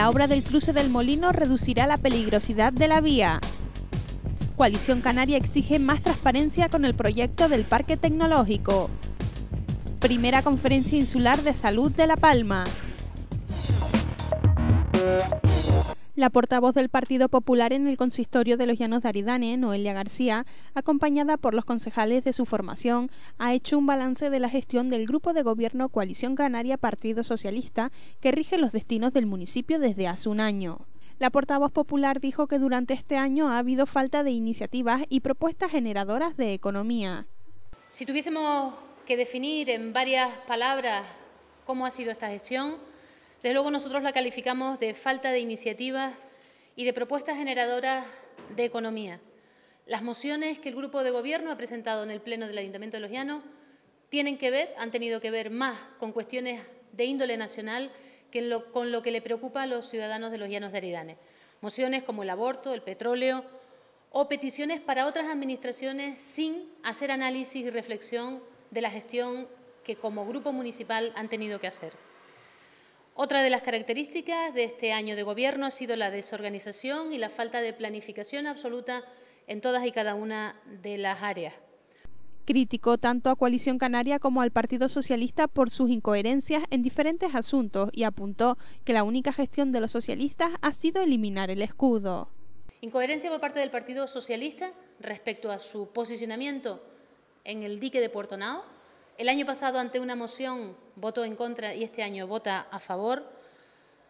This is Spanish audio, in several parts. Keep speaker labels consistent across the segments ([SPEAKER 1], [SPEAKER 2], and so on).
[SPEAKER 1] la obra del cruce del molino reducirá la peligrosidad de la vía. Coalición Canaria exige más transparencia con el proyecto del Parque Tecnológico. Primera Conferencia Insular de Salud de La Palma. La portavoz del Partido Popular en el consistorio de los Llanos de Aridane, Noelia García, acompañada por los concejales de su formación, ha hecho un balance de la gestión del grupo de gobierno Coalición Canaria Partido Socialista que rige los destinos del municipio desde hace un año. La portavoz popular dijo que durante este año ha habido falta de iniciativas y propuestas generadoras de economía.
[SPEAKER 2] Si tuviésemos que definir en varias palabras cómo ha sido esta gestión, desde luego nosotros la calificamos de falta de iniciativas y de propuestas generadoras de economía. Las mociones que el Grupo de Gobierno ha presentado en el Pleno del Ayuntamiento de Los Llanos tienen que ver, han tenido que ver más con cuestiones de índole nacional que con lo que le preocupa a los ciudadanos de los Llanos de Aridane. Mociones como el aborto, el petróleo o peticiones para otras administraciones sin hacer análisis y reflexión de la gestión que como grupo municipal han tenido que hacer. Otra de las características de este año de gobierno ha sido la desorganización y la falta de planificación absoluta en todas y cada una de las áreas.
[SPEAKER 1] Criticó tanto a Coalición Canaria como al Partido Socialista por sus incoherencias en diferentes asuntos y apuntó que la única gestión de los socialistas ha sido eliminar el escudo.
[SPEAKER 2] Incoherencia por parte del Partido Socialista respecto a su posicionamiento en el dique de Puerto Nao, el año pasado, ante una moción, votó en contra y este año vota a favor.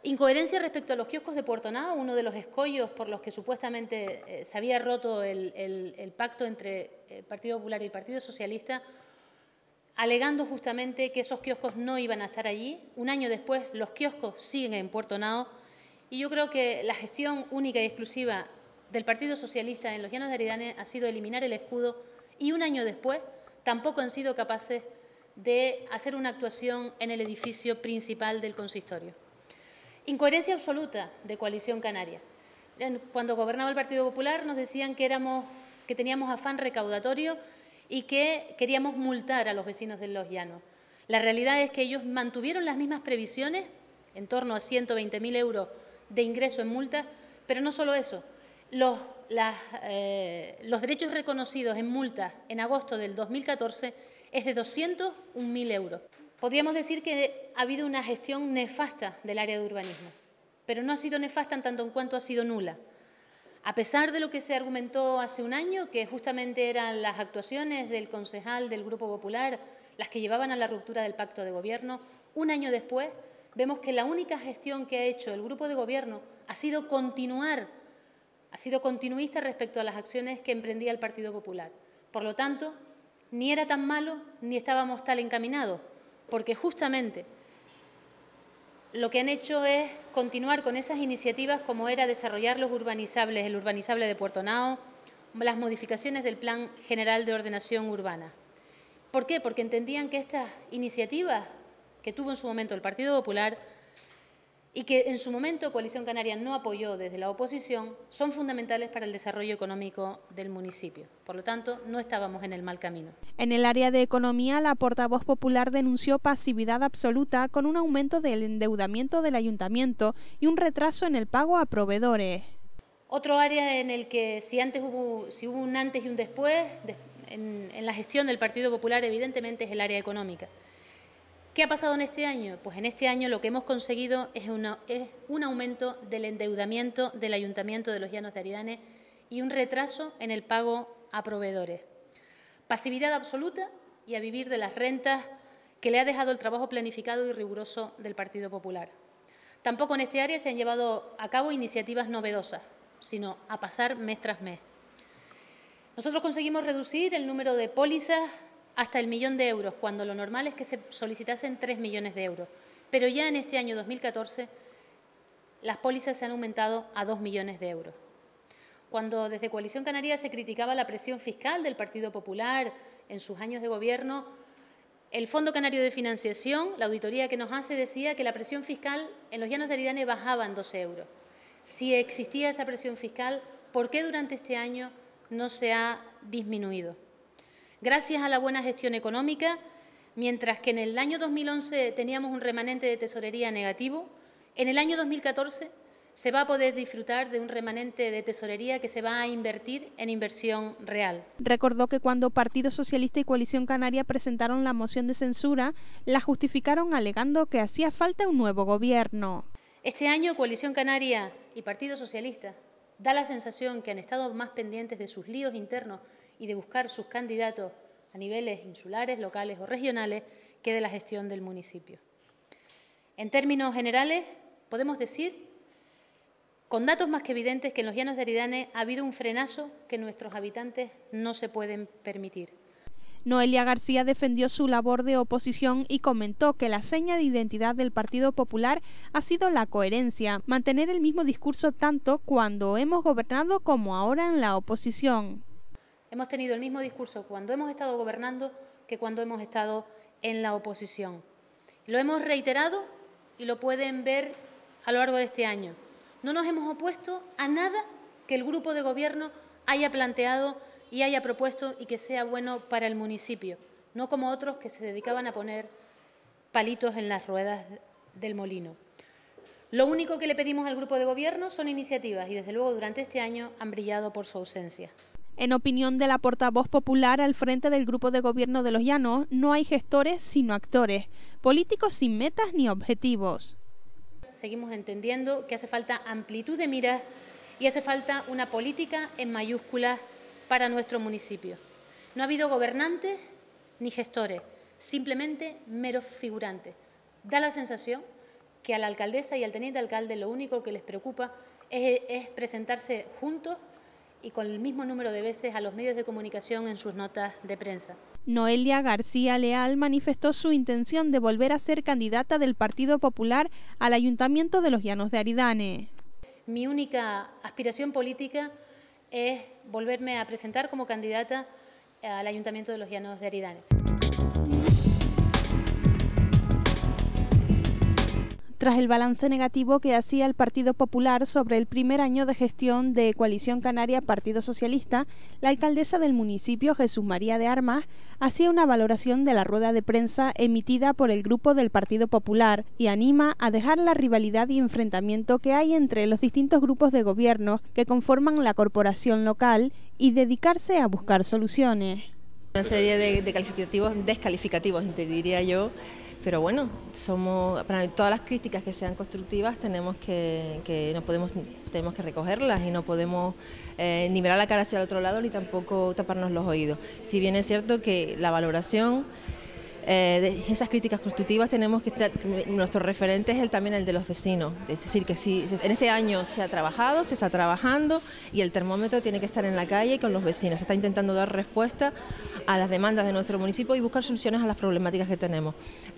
[SPEAKER 2] Incoherencia respecto a los kioscos de Puerto Nao, uno de los escollos por los que supuestamente eh, se había roto el, pacto entre el eh, Partido Popular y el Partido Socialista, alegando justamente que esos kioscos no iban a estar allí. Un año después, los kioscos siguen en Puerto Nao y yo creo que la gestión única y exclusiva del Partido Socialista en los Llanos de Aridane ha sido eliminar el escudo y un año después tampoco han sido capaces de hacer una actuación en el edificio principal del consistorio. Incoherencia absoluta de Coalición Canaria. Cuando gobernaba el Partido Popular nos decían que, éramos, que teníamos afán recaudatorio y que queríamos multar a los vecinos de Los Llanos. La realidad es que ellos mantuvieron las mismas previsiones, en torno a 120.000 euros de ingreso en multa pero no solo eso. Los, eh, derechos reconocidos en multa en agosto del 2014 es de 201.000 euros. Podríamos decir que ha habido una gestión nefasta del área de urbanismo, pero no ha sido nefasta en tanto en cuanto ha sido nula. A pesar de lo que se argumentó hace un año, que justamente eran las actuaciones del concejal del Grupo Popular las que llevaban a la ruptura del pacto de gobierno, un año después vemos que la única gestión que ha hecho el Grupo de Gobierno ha sido continuar, ha sido continuista respecto a las acciones que emprendía el Partido Popular. Por lo tanto, ni era tan malo ni estábamos tal encaminados, porque justamente lo que han hecho es continuar con esas iniciativas como era desarrollar los urbanizables, el urbanizable de Puerto Nao, las modificaciones del Plan General de Ordenación Urbana. ¿Por qué? Porque entendían que estas iniciativas que tuvo en su momento el Partido Popular y que en su momento Coalición Canaria no apoyó desde la oposición, son fundamentales para el desarrollo económico del municipio. Por lo tanto, no estábamos en el mal camino.
[SPEAKER 1] En el área de economía, la portavoz popular denunció pasividad absoluta con un aumento del endeudamiento del ayuntamiento y un retraso en el pago a proveedores.
[SPEAKER 2] Otro área en el que si hubo, un antes y un después en la gestión del Partido Popular, evidentemente es el área económica. ¿Qué ha pasado en este año? Pues en este año lo que hemos conseguido es, es un aumento del endeudamiento del Ayuntamiento de los Llanos de Aridane y un retraso en el pago a proveedores. Pasividad absoluta y a vivir de las rentas que le ha dejado el trabajo planificado y riguroso del Partido Popular. Tampoco en este área se han llevado a cabo iniciativas novedosas, sino a pasar mes tras mes. Nosotros conseguimos reducir el número de pólizas hasta el millón de euros, cuando lo normal es que se solicitasen 3 millones de euros. Pero ya en este año 2014 las pólizas se han aumentado a 2 millones de euros. Cuando desde Coalición Canaria se criticaba la presión fiscal del Partido Popular en sus años de gobierno, el Fondo Canario de Financiación, la auditoría que nos hace, decía que la presión fiscal en los llanos de Aridane bajaba en 12 euros. Si existía esa presión fiscal, ¿por qué durante este año no se ha disminuido? gracias a la buena gestión económica, mientras que en el año 2011 teníamos un remanente de tesorería negativo, en el año 2014 se va a poder disfrutar de un remanente de tesorería que se va a invertir en inversión
[SPEAKER 1] real. Recordó que cuando Partido Socialista y Coalición Canaria presentaron la moción de censura, la justificaron alegando que hacía falta un nuevo gobierno. Este año
[SPEAKER 2] Coalición Canaria y Partido Socialista da la sensación que han estado más pendientes de sus líos internos y de buscar sus candidatos a niveles insulares, locales o regionales que de la gestión del municipio. En términos generales, podemos decir, con datos más que evidentes, que en los llanos de Aridane ha habido un frenazo que nuestros habitantes no se pueden permitir.
[SPEAKER 1] Noelia García defendió su labor de oposición y comentó que la seña de identidad del Partido Popular ha sido la coherencia, mantener el mismo discurso tanto cuando hemos gobernado como ahora en la oposición
[SPEAKER 2] hemos tenido el mismo discurso cuando hemos estado gobernando que cuando hemos estado en la oposición. Lo hemos reiterado y lo pueden ver a lo largo de este año. No nos hemos opuesto a nada que el grupo de gobierno haya planteado y haya propuesto y que sea bueno para el municipio, no como otros que se dedicaban a poner palitos en las ruedas del molino. Lo único que le pedimos al grupo de gobierno son iniciativas y desde luego durante este año han brillado por su ausencia.
[SPEAKER 1] En opinión de la portavoz popular al frente del grupo de gobierno de los llanos, no hay gestores sino actores, políticos sin metas ni objetivos.
[SPEAKER 2] Seguimos entendiendo que hace falta amplitud de miras y hace falta una política en mayúsculas para nuestro municipio. No ha habido gobernantes ni gestores, simplemente meros figurantes. Da la sensación que a la alcaldesa y al teniente alcalde lo único que les preocupa es, es presentarse juntos y con el mismo número de veces a los medios de comunicación en sus notas de prensa.
[SPEAKER 1] Noelia García Leal manifestó su intención de volver a ser candidata del Partido Popular al Ayuntamiento de los Llanos de Aridane.
[SPEAKER 2] Mi única aspiración política es volverme a presentar como candidata al Ayuntamiento de los Llanos de Aridane.
[SPEAKER 1] tras el balance negativo que hacía el Partido Popular sobre el primer año de gestión de Coalición Canaria Partido Socialista, la alcaldesa del municipio, Jesús María de Armas, hacía una valoración de la rueda de prensa emitida por el grupo del Partido Popular y anima a dejar la rivalidad y enfrentamiento que hay entre los distintos grupos de gobierno que conforman la corporación local y dedicarse a buscar soluciones. Una serie
[SPEAKER 3] de, calificativos, descalificativos, te diría yo, pero bueno, somos, para todas las críticas que sean constructivas tenemos que, que no podemos, tenemos que recogerlas y no podemos eh, ni mirar la cara hacia el otro lado ni tampoco taparnos los oídos. Si bien es cierto que la valoración eh, esas críticas constructivas tenemos que estar, nuestro referente es el, también el de los vecinos, es decir, que si en este año se ha trabajado, se está trabajando y el termómetro tiene que estar en la calle con los vecinos, se está intentando dar respuesta a las demandas de nuestro municipio y buscar soluciones a las problemáticas que tenemos.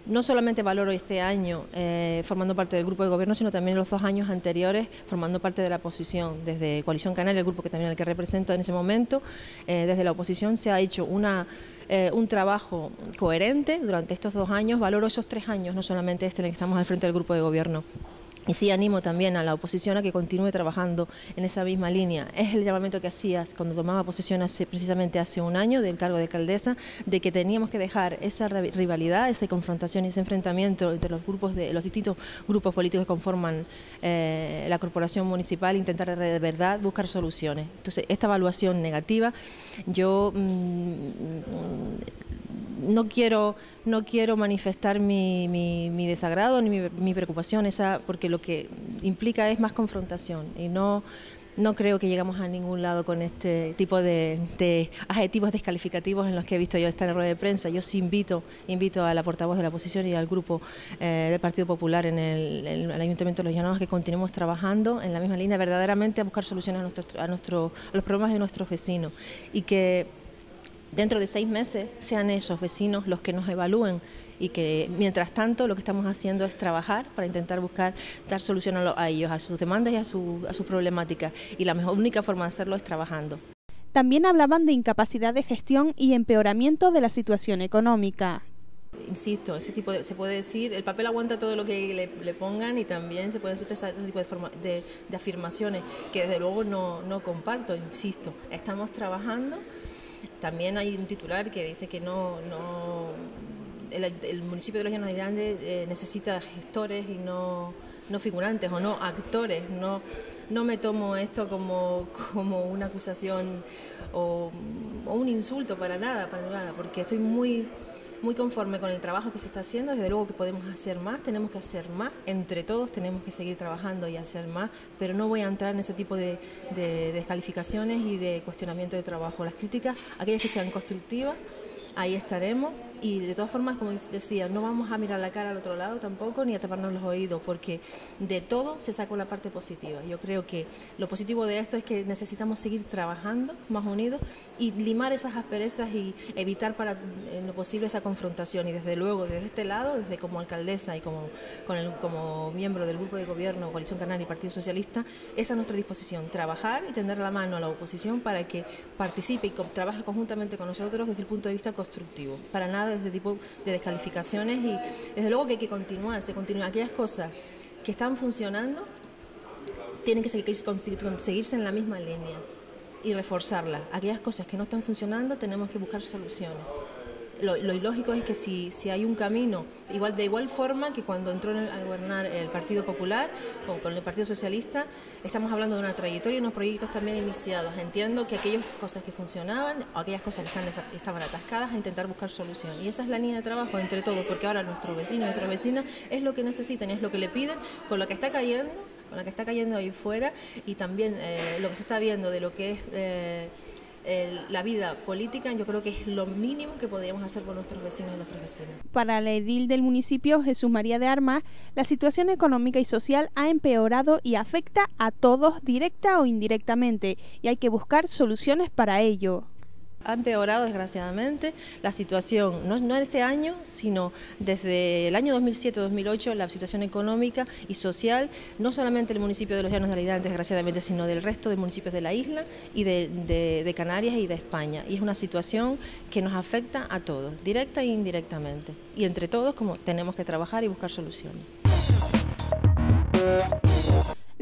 [SPEAKER 3] No solamente valoro este año eh, formando parte del grupo de gobierno, sino también los dos años anteriores formando parte de la oposición, desde Coalición Canaria, el grupo que también el que represento en ese momento, eh, desde la oposición se ha hecho una eh, un trabajo coherente durante estos dos años. Valoro esos tres años, no solamente este en el que estamos al frente del grupo de gobierno. Y sí animo también a la oposición a que continúe trabajando en esa misma línea. Es el llamamiento que hacías cuando tomaba posesión hace, precisamente hace un año del cargo de alcaldesa, de que teníamos que dejar esa rivalidad, esa confrontación y ese enfrentamiento entre los grupos de los distintos grupos políticos que conforman eh, la corporación municipal, intentar de verdad buscar soluciones. Entonces, esta evaluación negativa, yo mm, mm, no quiero no quiero manifestar mi, desagrado ni mi, preocupación, esa, porque lo que implica es más confrontación y no, no creo que llegamos a ningún lado con este tipo de, adjetivos descalificativos en los que he visto yo esta rueda de prensa. Yo sí invito, invito a la portavoz de la oposición y al grupo eh, del Partido Popular en el, Ayuntamiento de Los Llanos que continuemos trabajando en la misma línea, verdaderamente a buscar soluciones a, a, los problemas de nuestros vecinos y que dentro de seis meses sean ellos, vecinos, los que nos evalúen y que mientras tanto lo que estamos haciendo es trabajar para intentar buscar dar solución a, ellos, a sus demandas y a, su, a sus problemáticas. Y la mejor, única forma de hacerlo es trabajando.
[SPEAKER 1] También hablaban de incapacidad de gestión y empeoramiento de la situación económica
[SPEAKER 3] insisto, ese tipo de, se puede decir, el papel aguanta todo lo que le, pongan y también se pueden hacer ese, tipo de, de, afirmaciones que desde luego no, no comparto, insisto, estamos trabajando también hay un titular que dice que no, no el, municipio de Los Llanos Grandes eh, necesita gestores y no, no figurantes o no actores. No, no me tomo esto como, como una acusación o, o un insulto para nada, para nada, porque estoy muy muy conforme con el trabajo que se está haciendo, desde luego que podemos hacer más, tenemos que hacer más, entre todos tenemos que seguir trabajando y hacer más, pero no voy a entrar en ese tipo de, descalificaciones y de cuestionamiento de trabajo. Las críticas, aquellas que sean constructivas, ahí estaremos y de todas formas, como decía, no vamos a mirar la cara al otro lado tampoco ni a taparnos los oídos, porque de todo se sacó la parte positiva. Yo creo que lo positivo de esto es que necesitamos seguir trabajando más unidos y limar esas asperezas y evitar para en lo posible esa confrontación. Y desde luego, desde este lado, desde como alcaldesa y como, con el, como miembro del grupo de gobierno, Coalición Canaria y Partido Socialista, es a nuestra disposición trabajar y tender la mano a la oposición para que participe y trabaje conjuntamente con nosotros desde el punto de vista constructivo. Para nada de ese tipo de descalificaciones y desde luego que hay que continuar, se continúan aquellas cosas que están funcionando tienen que seguirse en la misma línea y reforzarla. Aquellas cosas que no están funcionando tenemos que buscar soluciones lo, ilógico es que si, si hay un camino, igual de igual forma que cuando entró a gobernar el Partido Popular o con el Partido Socialista, estamos hablando de una trayectoria y unos proyectos también iniciados. Entiendo que aquellas cosas que funcionaban o aquellas cosas que estaban atascadas, a intentar buscar solución. Y esa es la línea de trabajo entre todos, porque ahora nuestro vecino, nuestra vecina, es lo que necesitan, es lo que le piden, con lo que está cayendo, con lo que está cayendo ahí fuera y también eh, lo que se está viendo de lo que es... Eh, la vida política, yo creo que es lo mínimo que podemos hacer con nuestros vecinos y nuestras vecinas.
[SPEAKER 1] Para la edil del municipio Jesús María de Armas, la situación económica y social ha empeorado y afecta a todos directa o indirectamente, y hay que buscar soluciones para ello.
[SPEAKER 3] Ha empeorado desgraciadamente la situación, no, en este año, sino desde el año 2007-2008, la situación económica y social, no solamente del municipio de Los Llanos de Aridante, desgraciadamente, sino del resto de municipios de la isla y de, de Canarias y de España. Y es una situación que nos afecta a todos, directa e indirectamente. Y entre todos, como tenemos que trabajar y buscar soluciones.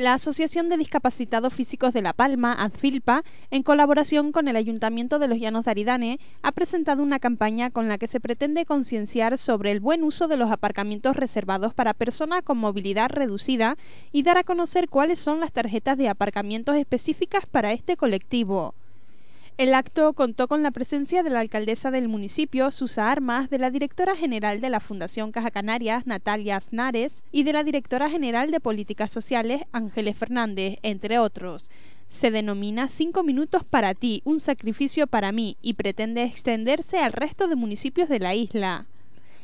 [SPEAKER 1] La Asociación de Discapacitados Físicos de La Palma, ADFILPA, en colaboración con el Ayuntamiento de los Llanos de Aridane, ha presentado una campaña con la que se pretende concienciar sobre el buen uso de los aparcamientos reservados para personas con movilidad reducida y dar a conocer cuáles son las tarjetas de aparcamientos específicas para este colectivo. El acto contó con la presencia de la alcaldesa del municipio, Susa Armas, de la directora general de la Fundación Caja Canarias, Natalia Aznares, y de la directora general de Políticas Sociales, Ángeles Fernández, entre otros. Se denomina Cinco Minutos para ti, un sacrificio para mí, y pretende extenderse al resto de municipios de la isla.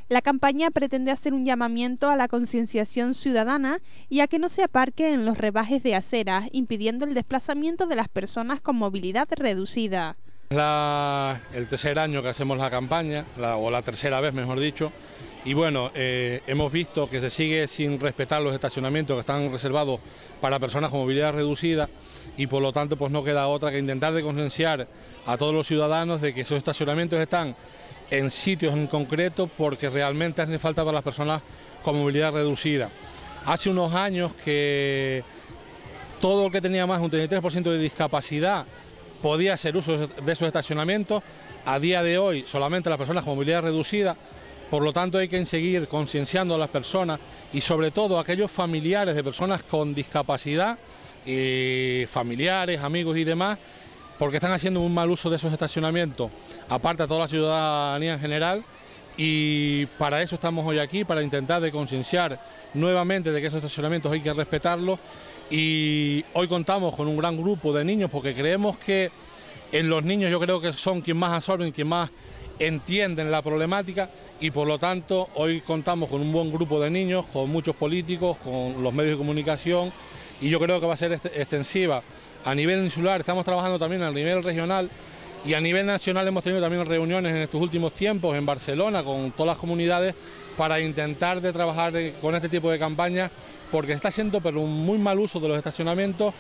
[SPEAKER 1] La campaña pretende hacer un llamamiento a la concienciación ciudadana y a que no se aparque en los rebajes de aceras, impidiendo el desplazamiento de las personas con movilidad reducida.
[SPEAKER 4] Es el tercer año que hacemos la campaña, o la tercera vez mejor dicho, y bueno, eh, hemos visto que se sigue sin respetar los estacionamientos que están reservados para personas con movilidad reducida y por lo tanto pues no queda otra que intentar de concienciar a todos los ciudadanos de que esos estacionamientos están en sitios en concreto porque realmente hace falta para las personas con movilidad reducida. Hace unos años que todo el que tenía más de un 33% de discapacidad podía hacer uso de esos estacionamientos. A día de hoy solamente las personas con movilidad reducida, por lo tanto hay que seguir concienciando a las personas y sobre todo a aquellos familiares de personas con discapacidad, familiares, amigos y demás, porque están haciendo un mal uso de esos estacionamientos, aparte a toda la ciudadanía en general, y para eso estamos hoy aquí, para intentar de concienciar nuevamente de que esos estacionamientos hay que respetarlos, y hoy contamos con un gran grupo de niños, porque creemos que en los niños yo creo que son quienes más absorben, quienes más entienden la problemática, y por lo tanto hoy contamos con un buen grupo de niños, con muchos políticos, con los medios de comunicación, y yo creo que va a ser este, extensiva a nivel insular, estamos trabajando también a nivel regional y a nivel nacional hemos tenido también reuniones en estos últimos tiempos en Barcelona con todas las comunidades para intentar de trabajar con este tipo de campañas porque está siendo pero un muy mal uso de los estacionamientos.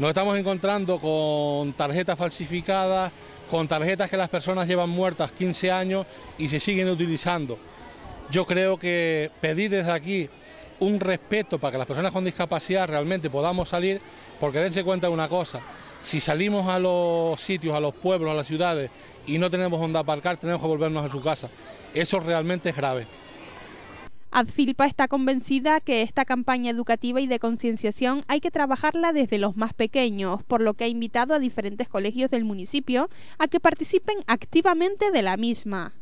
[SPEAKER 4] Nos estamos encontrando con tarjetas falsificadas, con tarjetas que las personas llevan muertas 15 años y se siguen utilizando. Yo creo que pedir desde aquí un respeto para que las personas con discapacidad realmente podamos salir, porque dense cuenta de una cosa, si salimos a los sitios, a los pueblos, a las ciudades y no tenemos donde aparcar, tenemos que volvernos a su casa. Eso realmente es grave.
[SPEAKER 1] Adfilpa está convencida que esta campaña educativa y de concienciación hay que trabajarla desde los más pequeños, por lo que ha invitado a diferentes colegios del municipio a que participen activamente de la misma.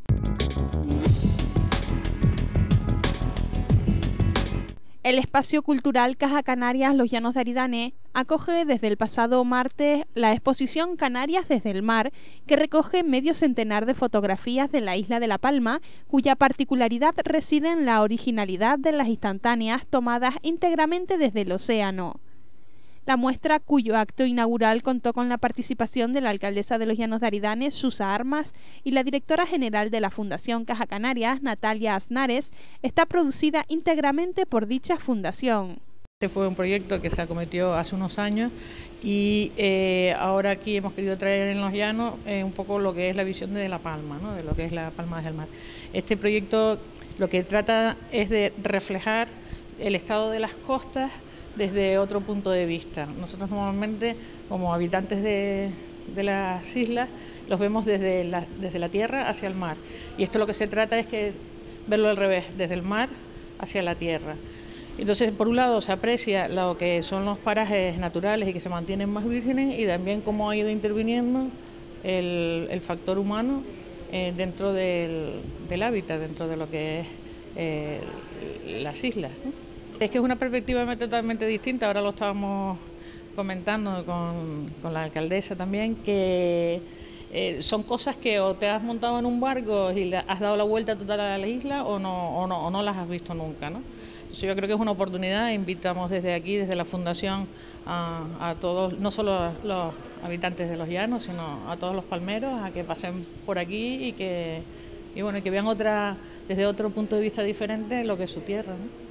[SPEAKER 1] El espacio cultural Caja Canarias Los Llanos de Aridane acoge desde el pasado martes la exposición Canarias desde el mar, que recoge medio centenar de fotografías de la isla de La Palma, cuya particularidad reside en la originalidad de las instantáneas tomadas íntegramente desde el océano la muestra cuyo acto inaugural contó con la participación de la alcaldesa de los Llanos de Aridane, Susa Armas, y la directora general de la Fundación Caja Canarias, Natalia Aznares, está producida íntegramente por dicha fundación.
[SPEAKER 5] Este fue un proyecto que se acometió hace unos años y eh, ahora aquí hemos querido traer en Los Llanos eh, un poco lo que es la visión de La Palma, ¿no? de lo que es La Palma del Mar. Este proyecto lo que trata es de reflejar el estado de las costas desde otro punto de vista. Nosotros normalmente, como habitantes de, las islas, los vemos desde la, tierra hacia el mar. Y esto lo que se trata es que verlo al revés, desde el mar hacia la tierra. Entonces, por un lado, se aprecia lo que son los parajes naturales y que se mantienen más vírgenes y también cómo ha ido interviniendo el, factor humano eh, dentro del, hábitat, dentro de lo que es eh, las islas. Es que es una perspectiva totalmente distinta, ahora lo estábamos comentando con, la alcaldesa también, que eh, son cosas que o te has montado en un barco y le has dado la vuelta total a la isla o no, o no, las has visto nunca. ¿no? yo creo que es una oportunidad, invitamos desde aquí, desde la Fundación, a, todos, no solo a los habitantes de los llanos, sino a todos los palmeros, a que pasen por aquí y que, y bueno, que vean otra, desde otro punto de vista diferente lo que es su tierra. ¿no?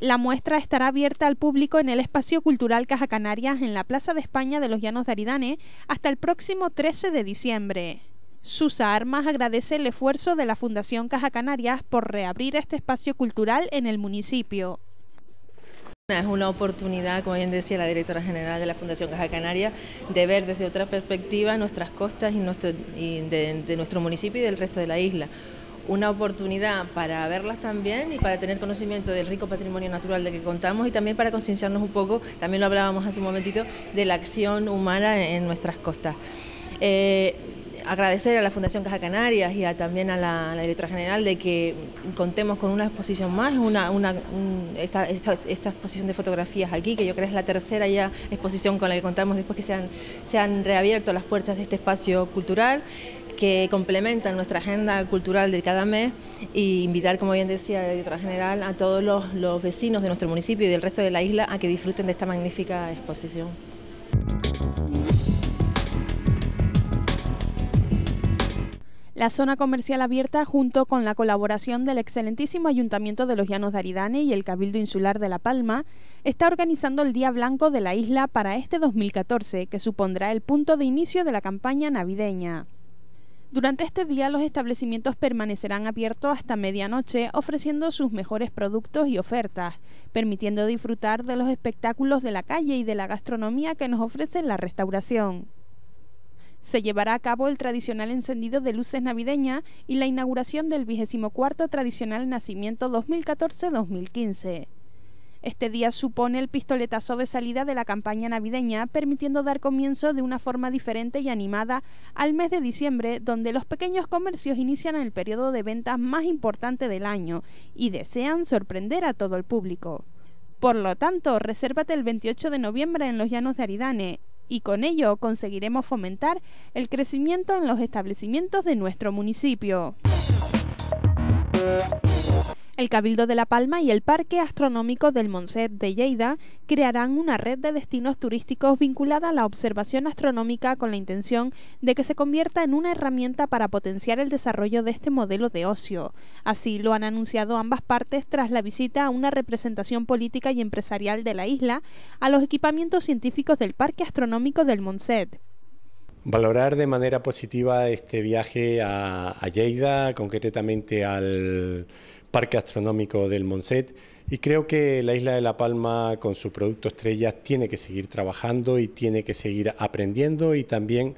[SPEAKER 1] la muestra estará abierta al público en el Espacio Cultural Caja Canarias en la Plaza de España de los Llanos de Aridane hasta el próximo 13 de diciembre. Susa Armas agradece el esfuerzo de la Fundación Caja Canarias por reabrir este
[SPEAKER 3] espacio cultural en el municipio. Es una oportunidad, como bien decía la directora general de la Fundación Caja Canaria, de ver desde otra perspectiva nuestras costas y, de nuestro municipio y del resto de la isla una oportunidad para verlas también y para tener conocimiento del rico patrimonio natural de que contamos y también para concienciarnos un poco, también lo hablábamos hace un momentito, de la acción humana en nuestras costas. Eh, agradecer a la Fundación Caja Canarias y también a la, directora general de que contemos con una exposición más, una, esta, exposición de fotografías aquí, que yo creo es la tercera ya exposición con la que contamos después que se han, se han reabierto las puertas de este espacio cultural que complementan nuestra agenda cultural de cada mes y invitar, como bien decía la directora general, a todos los, los vecinos de nuestro municipio y del resto de la isla a que disfruten de esta magnífica exposición.
[SPEAKER 1] La zona comercial abierta, junto con la colaboración del excelentísimo Ayuntamiento de los Llanos de Aridane y el Cabildo Insular de La Palma, está organizando el Día Blanco de la isla para este 2014, que supondrá el punto de inicio de la campaña navideña. Durante este día los establecimientos permanecerán abiertos hasta medianoche ofreciendo sus mejores productos y ofertas, permitiendo disfrutar de los espectáculos de la calle y de la gastronomía que nos ofrece la restauración. Se llevará a cabo el tradicional encendido de luces navideña y la inauguración del cuarto tradicional Nacimiento 2014-2015. Este día supone el pistoletazo de salida de la campaña navideña, permitiendo dar comienzo de una forma diferente y animada al mes de diciembre, donde los pequeños comercios inician el periodo de ventas más importante del año y desean sorprender a todo el público. Por lo tanto, resérvate el 28 de noviembre en los Llanos de Aridane y con ello conseguiremos fomentar el crecimiento en los establecimientos de nuestro municipio. El Cabildo de La Palma y el Parque Astronómico del Monset de Lleida crearán una red de destinos turísticos vinculada a la observación astronómica con la intención de que se convierta en una herramienta para potenciar el desarrollo de este modelo de ocio. Así lo han anunciado ambas partes tras la visita a una representación política y empresarial de la isla a los equipamientos científicos del Parque Astronómico del Monset.
[SPEAKER 6] Valorar de manera positiva este viaje a, Lleida, concretamente al Parque Astronómico del Monset y creo que la isla de La Palma con su producto estrella tiene que seguir trabajando y tiene que seguir aprendiendo y también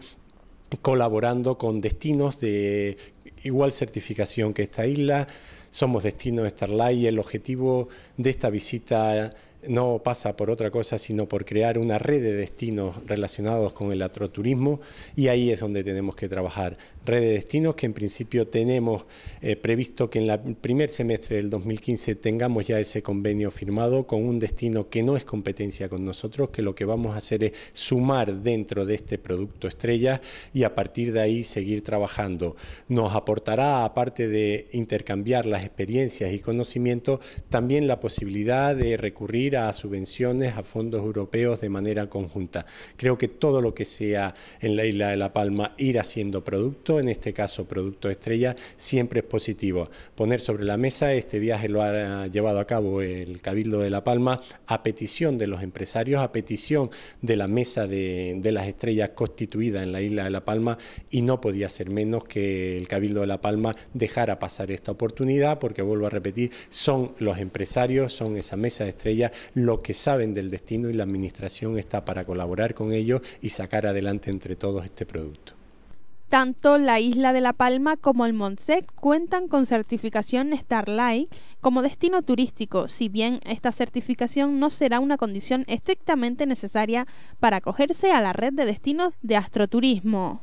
[SPEAKER 6] colaborando con destinos de igual certificación que esta isla. Somos destino Starlight y el objetivo de esta visita no pasa por otra cosa sino por crear una red de destinos relacionados con el atroturismo y ahí es donde tenemos que trabajar. Red de destinos que en principio tenemos eh, previsto que en el primer semestre del 2015 tengamos ya ese convenio firmado con un destino que no es competencia con nosotros, que lo que vamos a hacer es sumar dentro de este producto estrella y a partir de ahí seguir trabajando. Nos aportará, aparte de intercambiar las experiencias y conocimientos, también la posibilidad de recurrir a subvenciones, a fondos europeos de manera conjunta. Creo que todo lo que sea en la isla de La Palma ir haciendo producto, en este caso producto estrella, siempre es positivo. Poner sobre la mesa, este viaje lo ha llevado a cabo el Cabildo de La Palma a petición de los empresarios, a petición de la mesa de las estrellas constituida en la isla de La Palma y no podía ser menos que el Cabildo de La Palma dejara pasar esta oportunidad porque, vuelvo a repetir, son los empresarios, son esa mesa de estrellas lo que saben del destino y la Administración está para colaborar con ellos y sacar adelante entre todos este producto.
[SPEAKER 1] Tanto la isla de La Palma como el Montsec cuentan con certificación Starlight como destino turístico, si bien esta certificación no será una condición estrictamente necesaria para acogerse a la red de destinos de astroturismo.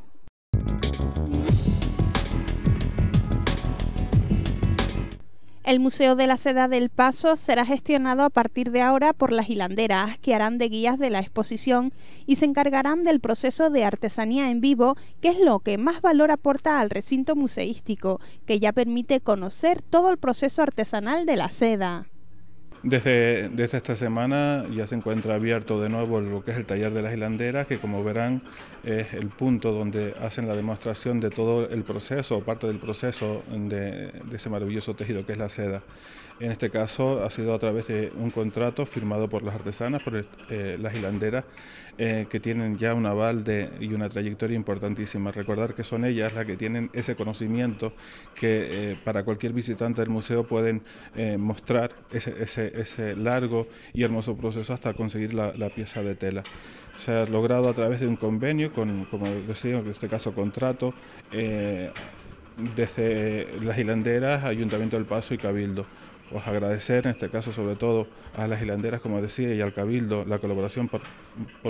[SPEAKER 1] El Museo de la Seda del Paso será gestionado a partir de ahora por las hilanderas, que harán de guías de la exposición y se encargarán del proceso de artesanía en vivo, que es lo que más valor aporta al recinto museístico, que ya permite conocer todo el proceso artesanal de la seda.
[SPEAKER 7] Desde, esta semana ya se encuentra abierto de nuevo lo que es el taller de las hilanderas, que como verán es el punto donde hacen la demostración de todo el proceso o parte del proceso de ese maravilloso tejido que es la seda. En este caso ha sido a través de un contrato firmado por las artesanas, por eh, las hilanderas, eh, que tienen ya un aval y una trayectoria importantísima. Recordar que son ellas las que tienen ese conocimiento que eh, para cualquier visitante del museo pueden mostrar ese, largo y hermoso proceso hasta conseguir la, pieza de tela se ha logrado a través de un convenio, con, como decía, en este caso contrato, desde las hilanderas, Ayuntamiento del Paso y Cabildo os agradecer en este caso sobre todo a las hilanderas, como decía, y al Cabildo la colaboración por,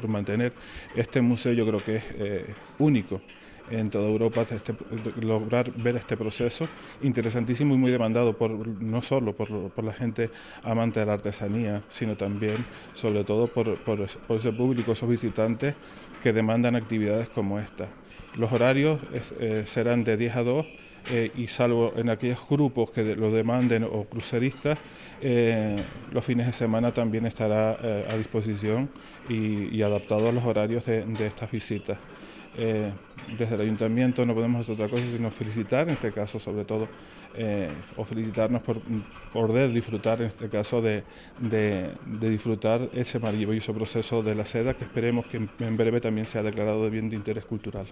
[SPEAKER 7] mantener este museo, yo creo que es eh, único en toda Europa este, lograr ver este proceso interesantísimo y muy demandado por, no solo por, la gente amante de la artesanía, sino también, sobre todo, por, por, ese público, esos visitantes que demandan actividades como esta. Los horarios eh, serán de 10 a 2 eh, y salvo en aquellos grupos que lo demanden o cruceristas, eh, los fines de semana también estará eh, a disposición y, adaptado a los horarios de, estas visitas. desde el ayuntamiento no podemos hacer otra cosa sino felicitar, en este caso sobre todo, o felicitarnos por poder disfrutar, en este caso, de, de, disfrutar ese maravilloso proceso de la seda que esperemos que en breve también sea declarado de bien de interés cultural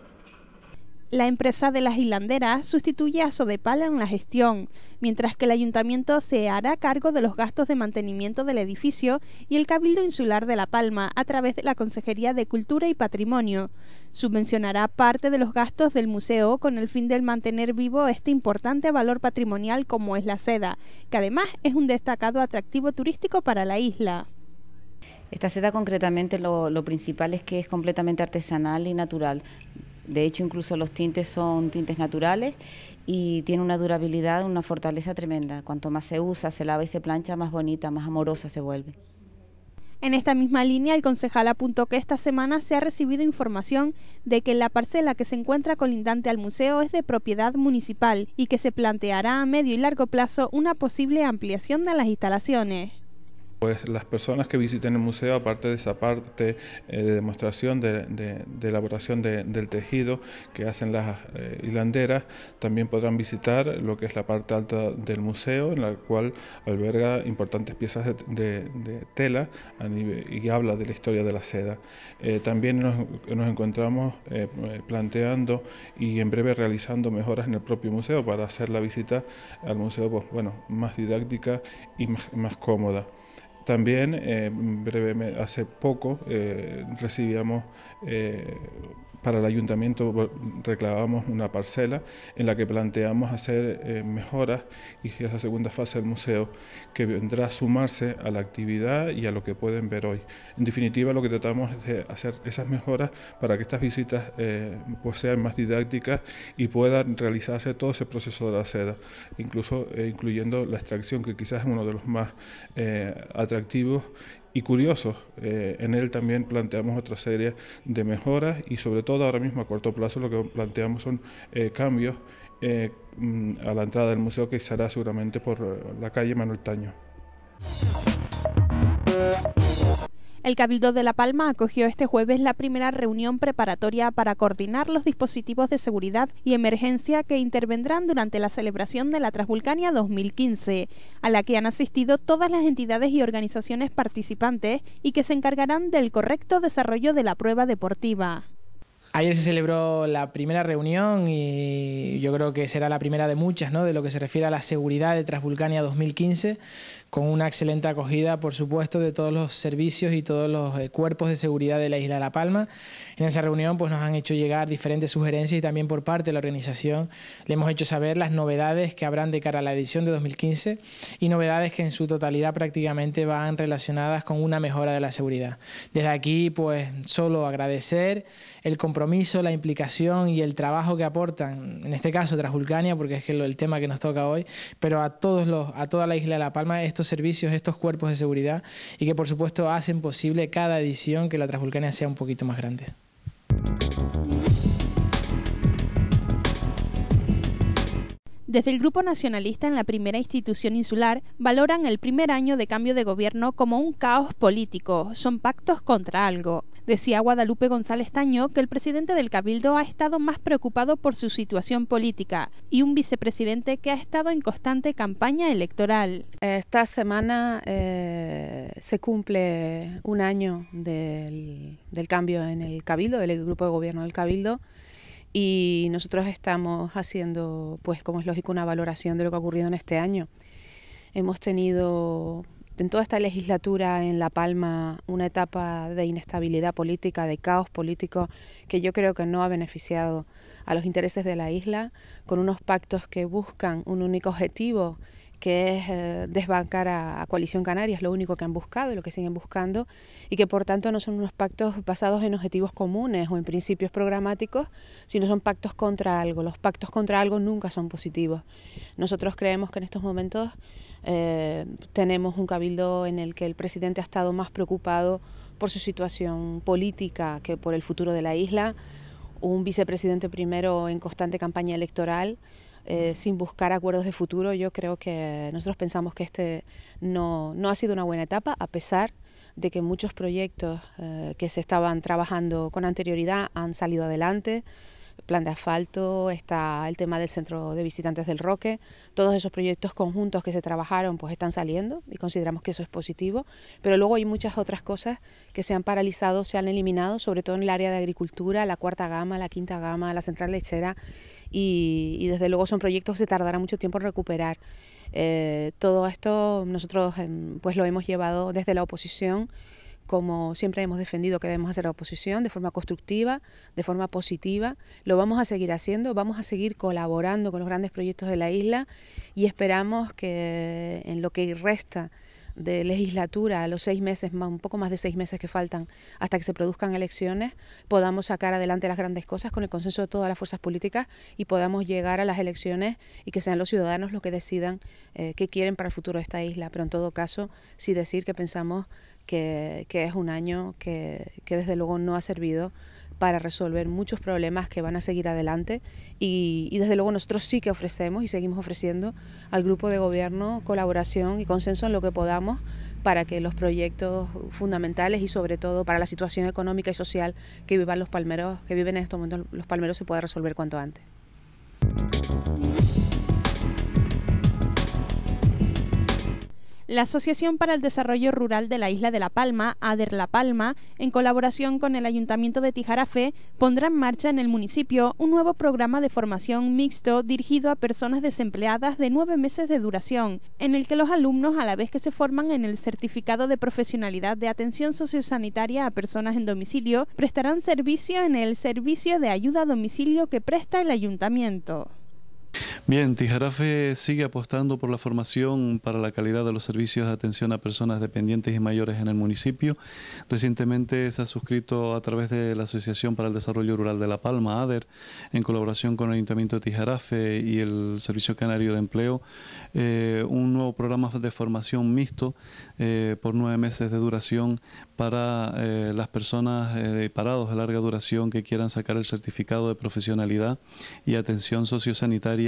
[SPEAKER 1] la empresa de las islanderas sustituye a Sodepala en la gestión, mientras que el ayuntamiento se hará cargo de los gastos de mantenimiento del edificio y el Cabildo Insular de La Palma a través de la Consejería de Cultura y Patrimonio. Subvencionará parte de los gastos del museo con el fin de mantener vivo este importante valor patrimonial como es la seda, que además es un destacado atractivo turístico para la isla.
[SPEAKER 5] Esta seda concretamente lo principal es que es completamente artesanal y natural de hecho, incluso los tintes son tintes naturales y tiene una durabilidad, una fortaleza tremenda. Cuanto más se usa, se lava y se plancha, más bonita, más amorosa se vuelve. En esta misma línea, el concejal
[SPEAKER 1] apuntó que esta semana se ha recibido información de que la parcela que se encuentra colindante al museo es de propiedad municipal y que se planteará a medio y largo plazo una posible ampliación de las instalaciones.
[SPEAKER 7] Pues las personas que visiten el museo, aparte de esa parte eh, de demostración, de, elaboración del tejido que hacen las eh, hilanderas, también podrán visitar lo que es la parte alta del museo, en la cual alberga importantes piezas de, tela y habla de la historia de la seda. Eh, también nos, encontramos planteando y en breve realizando mejoras en el propio museo para hacer la visita al museo pues, bueno, más didáctica y más cómoda. También eh, breve, hace poco eh, recibíamos eh, para el ayuntamiento reclamamos una parcela en la que planteamos hacer eh, mejoras y esa segunda fase del museo que vendrá a sumarse a la actividad y a lo que pueden ver hoy. En definitiva, lo que tratamos es de hacer esas mejoras para que estas visitas eh, pues sean más didácticas y puedan realizarse todo ese proceso de la seda, incluso eh, incluyendo la extracción, que quizás es uno de los más atractivos y curioso, eh, en él también planteamos otra serie de mejoras y sobre todo ahora mismo a corto plazo lo que planteamos son eh, cambios eh, mm, a la entrada del museo que estará seguramente por la calle Manuel Taño.
[SPEAKER 1] El Cabildo de La Palma acogió este jueves la primera reunión preparatoria para coordinar los dispositivos de seguridad y emergencia que intervendrán durante la celebración de la Transvulcania 2015, a la que han asistido todas las entidades y organizaciones participantes y que se encargarán del correcto desarrollo de la prueba deportiva.
[SPEAKER 8] Ayer se celebró la primera reunión y yo creo que será la primera de muchas, De lo que se refiere a la seguridad de Transvulcania 2015 con una excelente acogida, por supuesto, de todos los servicios y todos los eh, cuerpos de seguridad de la isla de La Palma. En esa reunión pues, nos han hecho llegar diferentes sugerencias y también por parte de la organización le hemos hecho saber las novedades que habrán de cara a la edición de 2015 y novedades que en su totalidad prácticamente van relacionadas con una mejora de la seguridad. Desde aquí, pues, solo agradecer el compromiso, la implicación y el trabajo que aportan, en este caso Transvulcania, porque es el tema que nos toca hoy, pero a, todos los, a toda la isla de La Palma, esto servicios, estos cuerpos de seguridad y que por supuesto hacen posible cada edición que la Transvulcania sea un poquito más grande.
[SPEAKER 1] Desde el Grupo Nacionalista en la primera institución insular valoran el primer año de cambio de gobierno como un caos político, son pactos contra algo. Decía Guadalupe González Taño que el presidente del Cabildo ha estado más preocupado por su situación política y un vicepresidente que ha estado en constante campaña electoral. Esta semana
[SPEAKER 9] eh, se cumple un año del, del cambio en el Cabildo, del Grupo de Gobierno del Cabildo y nosotros estamos haciendo, pues como es lógico, una valoración de lo que ha ocurrido en este año. Hemos tenido en toda esta legislatura en La Palma una etapa de inestabilidad política, de caos político, que yo creo que no ha beneficiado a los intereses de la isla, con unos pactos que buscan un único objetivo que es eh, desbancar a, Coalición Canaria, es lo único que han buscado y lo que siguen buscando, y que por tanto no son unos pactos basados en objetivos comunes o en principios programáticos, sino son pactos contra algo. Los pactos contra algo nunca son positivos. Nosotros creemos que en estos momentos eh, tenemos un cabildo en el que el presidente ha estado más preocupado por su situación política que por el futuro de la isla, un vicepresidente primero en constante campaña electoral, eh, sin buscar acuerdos de futuro, yo creo que nosotros pensamos que este no, ha sido una buena etapa, a pesar de que muchos proyectos eh, que se estaban trabajando con anterioridad han salido adelante. Plan de asfalto, está el tema del centro de visitantes del Roque, todos esos proyectos conjuntos que se trabajaron pues están saliendo y consideramos que eso es positivo, pero luego hay muchas otras cosas que se han paralizado, se han eliminado, sobre todo en el área de agricultura, la cuarta gama, la quinta gama, la central lechera, y, desde luego son proyectos que tardará mucho tiempo en recuperar. Eh, todo esto nosotros em, pues lo hemos llevado desde la oposición, como siempre hemos defendido que debemos hacer la oposición de forma constructiva, de forma positiva. Lo vamos a seguir haciendo, vamos a seguir colaborando con los grandes proyectos de la isla y esperamos que en lo que resta de legislatura, a los seis meses, un poco más de seis meses que faltan hasta que se produzcan elecciones, podamos sacar adelante las grandes cosas con el consenso de todas las fuerzas políticas y podamos llegar a las elecciones y que sean los ciudadanos los que decidan eh, qué quieren para el futuro de esta isla. Pero en todo caso, sí decir que pensamos que, es un año que, que desde luego no ha servido para resolver muchos problemas que van a seguir adelante y, desde luego nosotros sí que ofrecemos y seguimos ofreciendo al grupo de gobierno colaboración y consenso en lo que podamos para que los proyectos fundamentales y sobre todo para la situación económica y social que vivan los palmeros, que viven en estos momentos los palmeros se pueda resolver cuanto antes.
[SPEAKER 1] La Asociación para el Desarrollo Rural de la Isla de La Palma, ADER La Palma, en colaboración con el Ayuntamiento de Tijarafe, pondrá en marcha en el municipio un nuevo programa de formación mixto dirigido a personas desempleadas de nueve meses de duración, en el que los alumnos, a la vez que se forman en el Certificado de Profesionalidad de Atención Sociosanitaria a Personas en Domicilio, prestarán servicio en el Servicio de Ayuda a Domicilio que presta el Ayuntamiento.
[SPEAKER 10] Bien, Tijarafe sigue apostando por la formación para la calidad de los servicios de atención a personas dependientes y mayores en el municipio. Recientemente se ha suscrito a través de la Asociación para el Desarrollo Rural de La Palma, ADER, en colaboración con el Ayuntamiento de Tijarafe y el Servicio Canario de Empleo, eh, un nuevo programa de formación mixto eh, por nueve meses de duración para eh, las personas parados de larga duración que quieran sacar el certificado de profesionalidad y atención sociosanitaria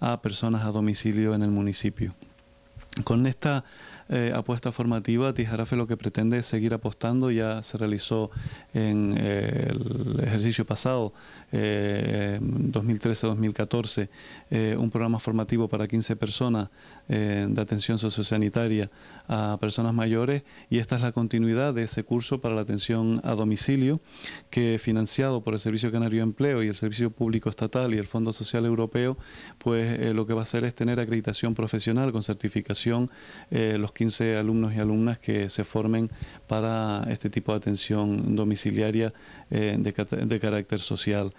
[SPEAKER 10] a personas a domicilio en el municipio. Con esta eh, apuesta formativa, Tijarafe lo que pretende es seguir apostando, ya se realizó en eh, el ejercicio pasado, 2013-2014, eh, un programa formativo para 15 personas eh, de atención sociosanitaria a personas mayores y esta es la continuidad de ese curso para la atención a domicilio que financiado por el Servicio Canario de Empleo y el Servicio Público Estatal y el Fondo Social Europeo, pues eh, lo que va a hacer es tener acreditación profesional con certificación eh, los 15 alumnos y alumnas que se formen para este tipo de atención domiciliaria de, de, carácter social.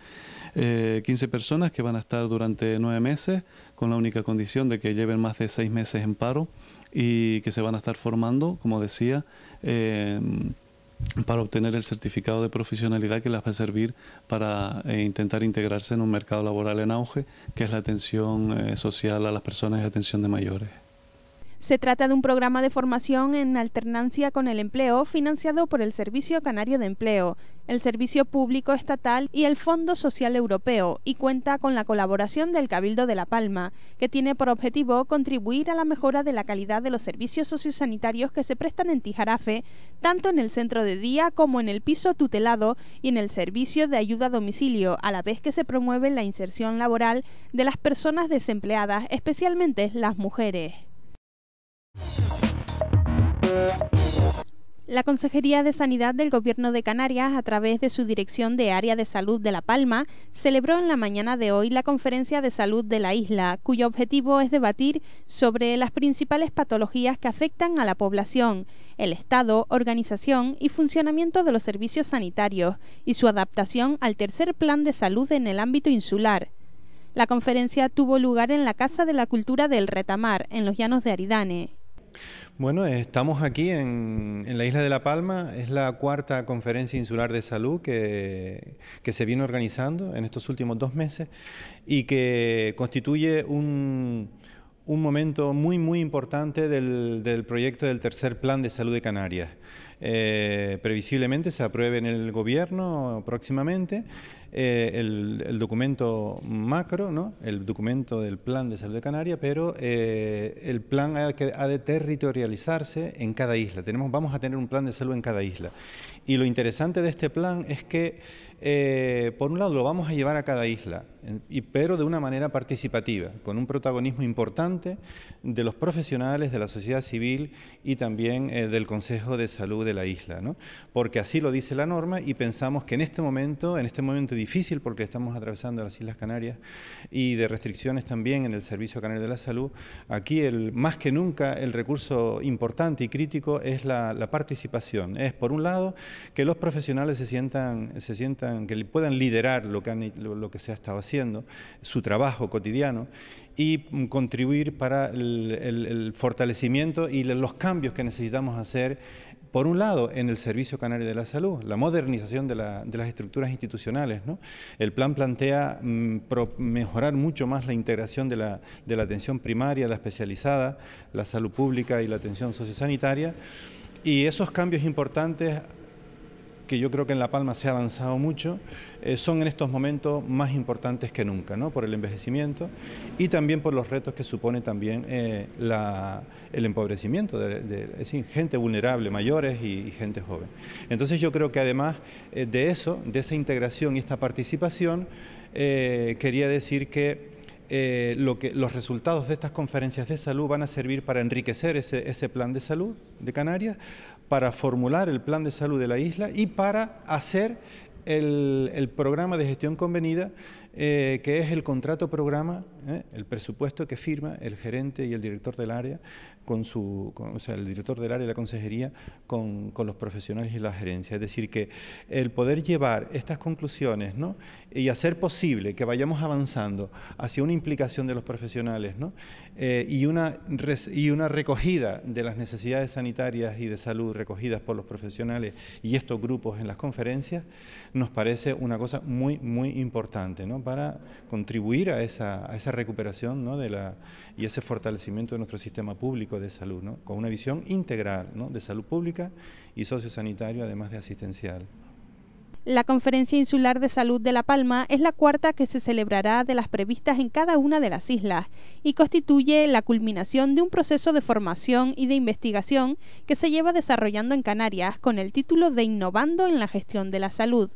[SPEAKER 10] 15 personas que van a estar durante nueve meses con la única condición de que lleven más de seis meses en paro y que se van a estar formando, como decía, em, para obtener el certificado de profesionalidad que les va a servir para eh, intentar integrarse en un mercado laboral en auge, que es la atención eh, social a las personas de atención de mayores.
[SPEAKER 1] Se trata de un programa de formación en alternancia con el empleo financiado por el Servicio Canario de Empleo, el Servicio Público Estatal y el Fondo Social Europeo y cuenta con la colaboración del Cabildo de La Palma, que tiene por objetivo contribuir a la mejora de la calidad de los servicios sociosanitarios que se prestan en Tijarafe, tanto en el centro de día como en el piso tutelado y en el servicio de ayuda a domicilio, a la vez que se promueve la inserción laboral de las personas desempleadas, especialmente las mujeres. La Consejería de Sanidad del Gobierno de Canarias, a través de su Dirección de Área de Salud de La Palma, celebró en la mañana de hoy la Conferencia de Salud de la isla, cuyo objetivo es debatir sobre las principales patologías que afectan a la población, el Estado, organización y funcionamiento de los servicios sanitarios y su adaptación al tercer plan de salud en el ámbito insular. La conferencia tuvo lugar en la Casa de la Cultura del Retamar, en los Llanos de Aridane.
[SPEAKER 11] Bueno, estamos aquí en, la isla de La Palma, es la cuarta conferencia insular de salud que, se viene organizando en estos últimos dos meses y que constituye un, momento muy, muy importante del, proyecto del tercer plan de salud de Canarias. Eh, previsiblemente se apruebe en el gobierno próximamente eh, el, documento macro, ¿no? el documento del plan de salud de Canarias, pero eh, el plan ha, ha de territorializarse en cada isla. Tenemos, vamos a tener un plan de salud en cada isla. Y lo interesante de este plan es que eh, por un lado, lo vamos a llevar a cada isla, pero de una manera participativa, con un protagonismo importante de los profesionales, de la sociedad civil y también eh, del Consejo de Salud de la isla, ¿no? porque así lo dice la norma y pensamos que en este momento, en este momento difícil porque estamos atravesando las Islas Canarias y de restricciones también en el Servicio Canario de la Salud, aquí el, más que nunca el recurso importante y crítico es la, la participación, es por un lado que los profesionales se sientan, se sientan que puedan liderar lo que, lo que se ha estado haciendo, su trabajo cotidiano y mm, contribuir para el, fortalecimiento y los cambios que necesitamos hacer por un lado, en el Servicio Canario de la Salud, la modernización de, las estructuras institucionales. ¿no? El plan plantea mm, mejorar mucho más la integración de la, atención primaria, la especializada, la salud pública y la atención sociosanitaria. Y esos cambios importantes que yo creo que en La Palma se ha avanzado mucho, eh, son en estos momentos más importantes que nunca, ¿no? por el envejecimiento y también por los retos que supone también eh, el empobrecimiento de, gente vulnerable, mayores y, gente joven. Entonces yo creo que además eh, de eso, de esa integración y esta participación, quería decir que... los resultados de estas conferencias de salud van a servir para enriquecer ese plan de salud de Canarias, para formular el plan de salud de la isla y para hacer el, programa de gestión convenida, eh, que es el contrato programa, eh, el presupuesto que firma el gerente y el director del área, con su, o sea, el director del área y la consejería con, los profesionales y la gerencia. Es decir, que el poder llevar estas conclusiones ¿no? y hacer posible que vayamos avanzando hacia una implicación de los profesionales ¿no? Eh, y, una recogida de las necesidades sanitarias y de salud recogidas por los profesionales y estos grupos en las conferencias, nos parece una cosa muy, muy importante ¿no? para contribuir a esa, recuperación y ese fortalecimiento de nuestro sistema público de salud, ¿no? con una visión integral de salud pública y sociosanitario, además de asistencial.
[SPEAKER 1] La Conferencia Insular de Salud de La Palma es la cuarta que se celebrará de las previstas en cada una de las islas y constituye la culminación de un proceso de formación y de investigación que se lleva desarrollando en Canarias con el título de Innovando en la Gestión de la Salud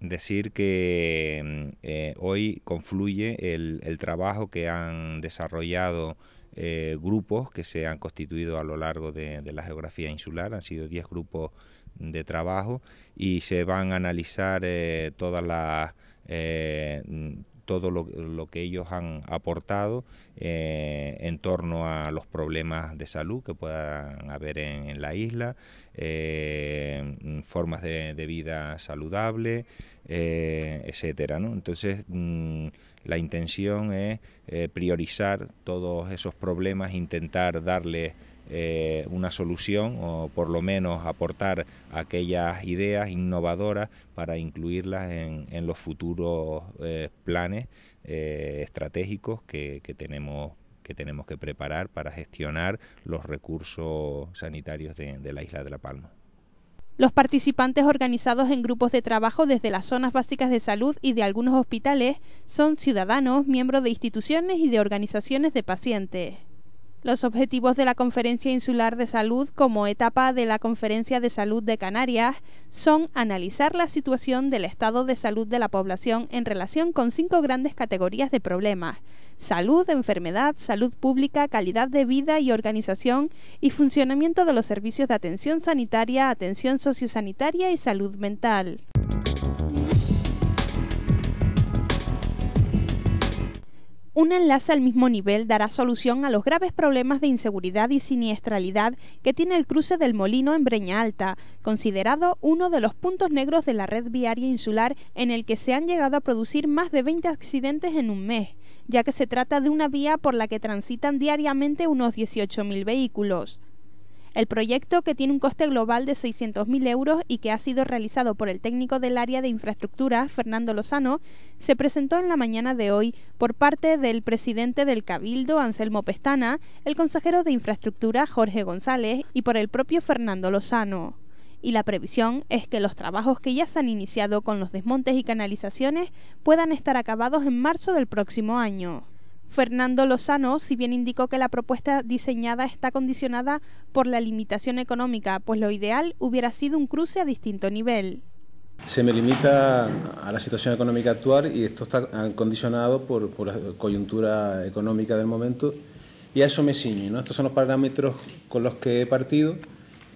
[SPEAKER 12] decir que mm, eh, hoy confluye el, trabajo que han desarrollado eh, grupos que se han constituido a lo largo de, la geografía insular, han sido 10 grupos de trabajo y se van a analizar eh, todas las eh, todo lo, que ellos han aportado eh, en torno a los problemas de salud que puedan haber en, la isla, formas de, vida saludable, etcétera. ¿no? Entonces, mm, la intención es priorizar todos esos problemas, intentar darles eh, una solución o por lo menos aportar aquellas ideas innovadoras para incluirlas en, los futuros eh, planes eh, estratégicos que, tenemos que tenemos que preparar para gestionar los recursos sanitarios de la isla de La Palma.
[SPEAKER 1] Los participantes organizados en grupos de trabajo desde las zonas básicas de salud y de algunos hospitales son ciudadanos, miembros de instituciones y de organizaciones de pacientes los objetivos de la Conferencia Insular de Salud como etapa de la Conferencia de Salud de Canarias son analizar la situación del estado de salud de la población en relación con cinco grandes categorías de problemas salud, enfermedad, salud pública, calidad de vida y organización y funcionamiento de los servicios de atención sanitaria, atención sociosanitaria y salud mental. Un enlace al mismo nivel dará solución a los graves problemas de inseguridad y siniestralidad que tiene el cruce del Molino en Breña Alta, considerado uno de los puntos negros de la red viaria insular en el que se han llegado a producir más de 20 accidentes en un mes, ya que se trata de una vía por la que transitan diariamente unos 18.000 vehículos. El proyecto, que tiene un coste global de 600.000 euros y que ha sido realizado por el técnico del área de infraestructura, Fernando Lozano, se presentó en la mañana de hoy por parte del presidente del Cabildo, Anselmo Pestana, el consejero de infraestructura, Jorge González, y por el propio Fernando Lozano y la previsión es que los trabajos que ya se han iniciado con los desmontes y canalizaciones puedan estar acabados en marzo del próximo año. Fernando Lozano, si bien indicó que la propuesta diseñada está condicionada por la limitación económica, pues lo ideal hubiera sido un cruce a distinto nivel.
[SPEAKER 13] Se me limita a la situación económica actual y esto está condicionado por, la coyuntura económica del momento y a eso me ciño, Estos son los parámetros con los que he partido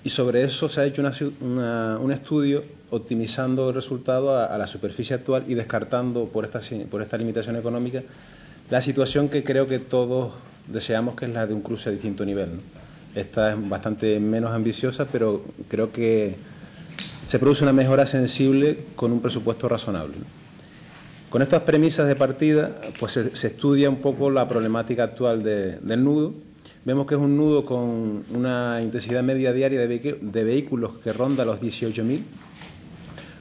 [SPEAKER 13] y sobre eso se ha hecho un estudio optimizando el resultado a, la superficie actual y descartando por esta limitación económica la situación que creo que todos deseamos, que es la de un cruce a distinto nivel. Esta es bastante menos ambiciosa, pero creo que se produce una mejora sensible con un presupuesto razonable. Con estas premisas de partida, pues se, estudia un poco la problemática actual del nudo. Vemos que es un nudo con una intensidad media diaria de, de vehículos que ronda los 18.000,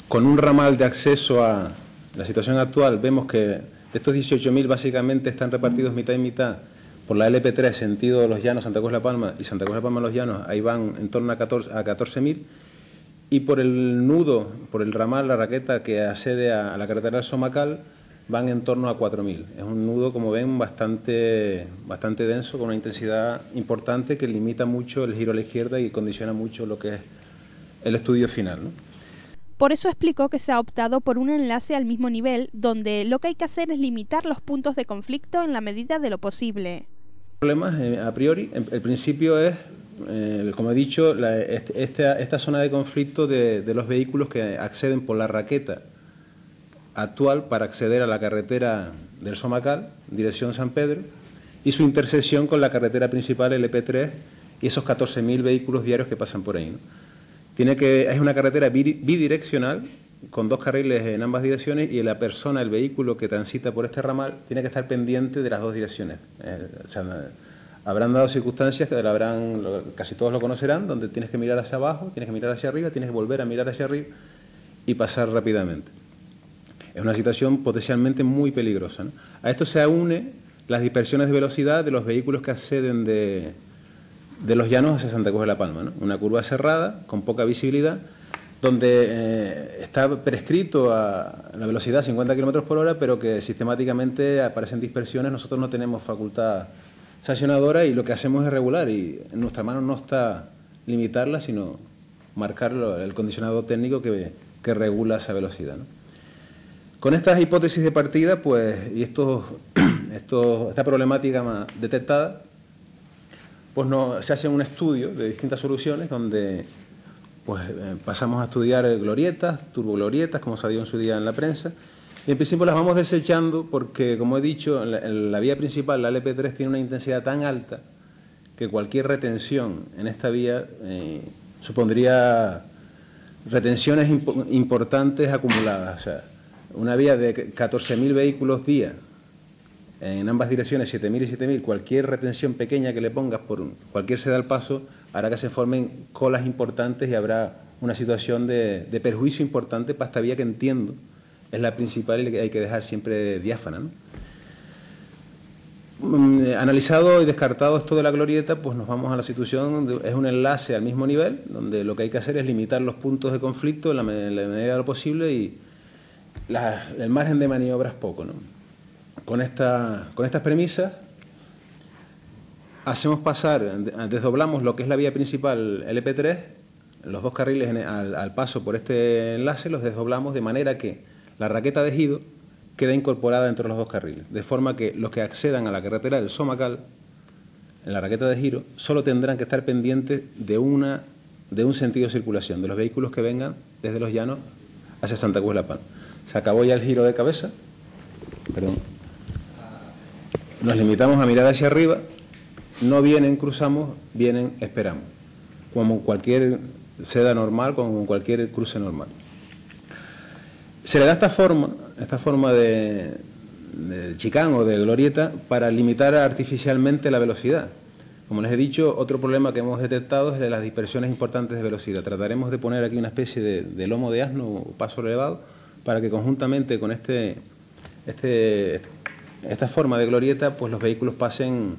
[SPEAKER 13] con un ramal de acceso a la situación actual. Vemos que estos 18.000 básicamente están repartidos mitad y mitad por la LP3, sentido Los Llanos, Santa Cruz La Palma y Santa Cruz La Palma Los Llanos, ahí van en torno a 14.000 y por el nudo, por el ramal, la raqueta que accede a, la carretera del Somacal, van en torno a 4.000. Es un nudo, como ven, bastante, bastante denso, con una intensidad importante que limita mucho el giro a la izquierda y condiciona mucho lo que es el estudio final. ¿no?
[SPEAKER 1] Por eso explicó que se ha optado por un enlace al mismo nivel, donde lo que hay que hacer es limitar los puntos de conflicto en la medida de lo posible.
[SPEAKER 13] Problemas eh, a priori, el principio es, eh, como he dicho, este, esta, zona de conflicto de, los vehículos que acceden por la raqueta actual para acceder a la carretera del Somacal, dirección San Pedro, y su intersección con la carretera principal LP3 y esos 14.000 vehículos diarios que pasan por ahí. Tiene que, es una carretera bidireccional con dos carriles en ambas direcciones y la persona, el vehículo que transita por este ramal, tiene que estar pendiente de las dos direcciones. Eh, habrán dado circunstancias que habrán, casi todos lo conocerán, donde tienes que mirar hacia abajo, tienes que mirar hacia arriba, tienes que volver a mirar hacia arriba y pasar rápidamente. Es una situación potencialmente muy peligrosa. A esto se une las dispersiones de velocidad de los vehículos que acceden de, de los llanos hacia Santa Cruz de la Palma. ¿no? Una curva cerrada, con poca visibilidad, donde eh, está prescrito a la velocidad 50 km por hora, pero que sistemáticamente aparecen dispersiones. Nosotros no tenemos facultad sancionadora y lo que hacemos es regular. Y en nuestra mano no está limitarla, sino marcar el condicionado técnico que, que regula esa velocidad. Con estas hipótesis de partida pues, y esto estos, esta problemática detectada, pues no, se hace un estudio de distintas soluciones donde pues, eh, pasamos a estudiar eh, glorietas, turboglorietas, como salió en su día en la prensa, y en principio las vamos desechando porque, como he dicho, la, vía principal, la LP3, tiene una intensidad tan alta que cualquier retención en esta vía eh, supondría retenciones importantes acumuladas. O sea, una vía de 14.000 vehículos día en ambas direcciones 7.000 y 7.000, cualquier retención pequeña que le pongas por cualquier se al paso hará que se formen colas importantes y habrá una situación de, perjuicio importante para pues esta vía que entiendo es la principal y que hay que dejar siempre diáfana. Mm, eh, analizado y descartado esto de la glorieta, pues nos vamos a la situación donde es un enlace al mismo nivel, donde lo que hay que hacer es limitar los puntos de conflicto en la, medida de lo posible y el margen de maniobra es poco. ¿no? con, estas premisas hacemos pasar, desdoblamos lo que es la vía principal LP3, los dos carriles al, paso por este enlace los desdoblamos de manera que la raqueta de giro queda incorporada entre los dos carriles, de forma que los que accedan a la carretera del Somacal, en la raqueta de giro, solo tendrán que estar pendientes de, una, de un sentido de circulación, de los vehículos que vengan desde los llanos hacia Santa Cruz La Se acabó ya el giro de cabeza. Perdón. Nos limitamos a mirar hacia arriba, no vienen, cruzamos, vienen, esperamos, como cualquier seda normal, como cualquier cruce normal. Se le da esta forma, esta forma de, chicán o de glorieta para limitar artificialmente la velocidad. Como les he dicho, otro problema que hemos detectado es de las dispersiones importantes de velocidad. Trataremos de poner aquí una especie de, lomo de asno o paso elevado para que conjuntamente con este, este esta forma de glorieta, pues los vehículos pasen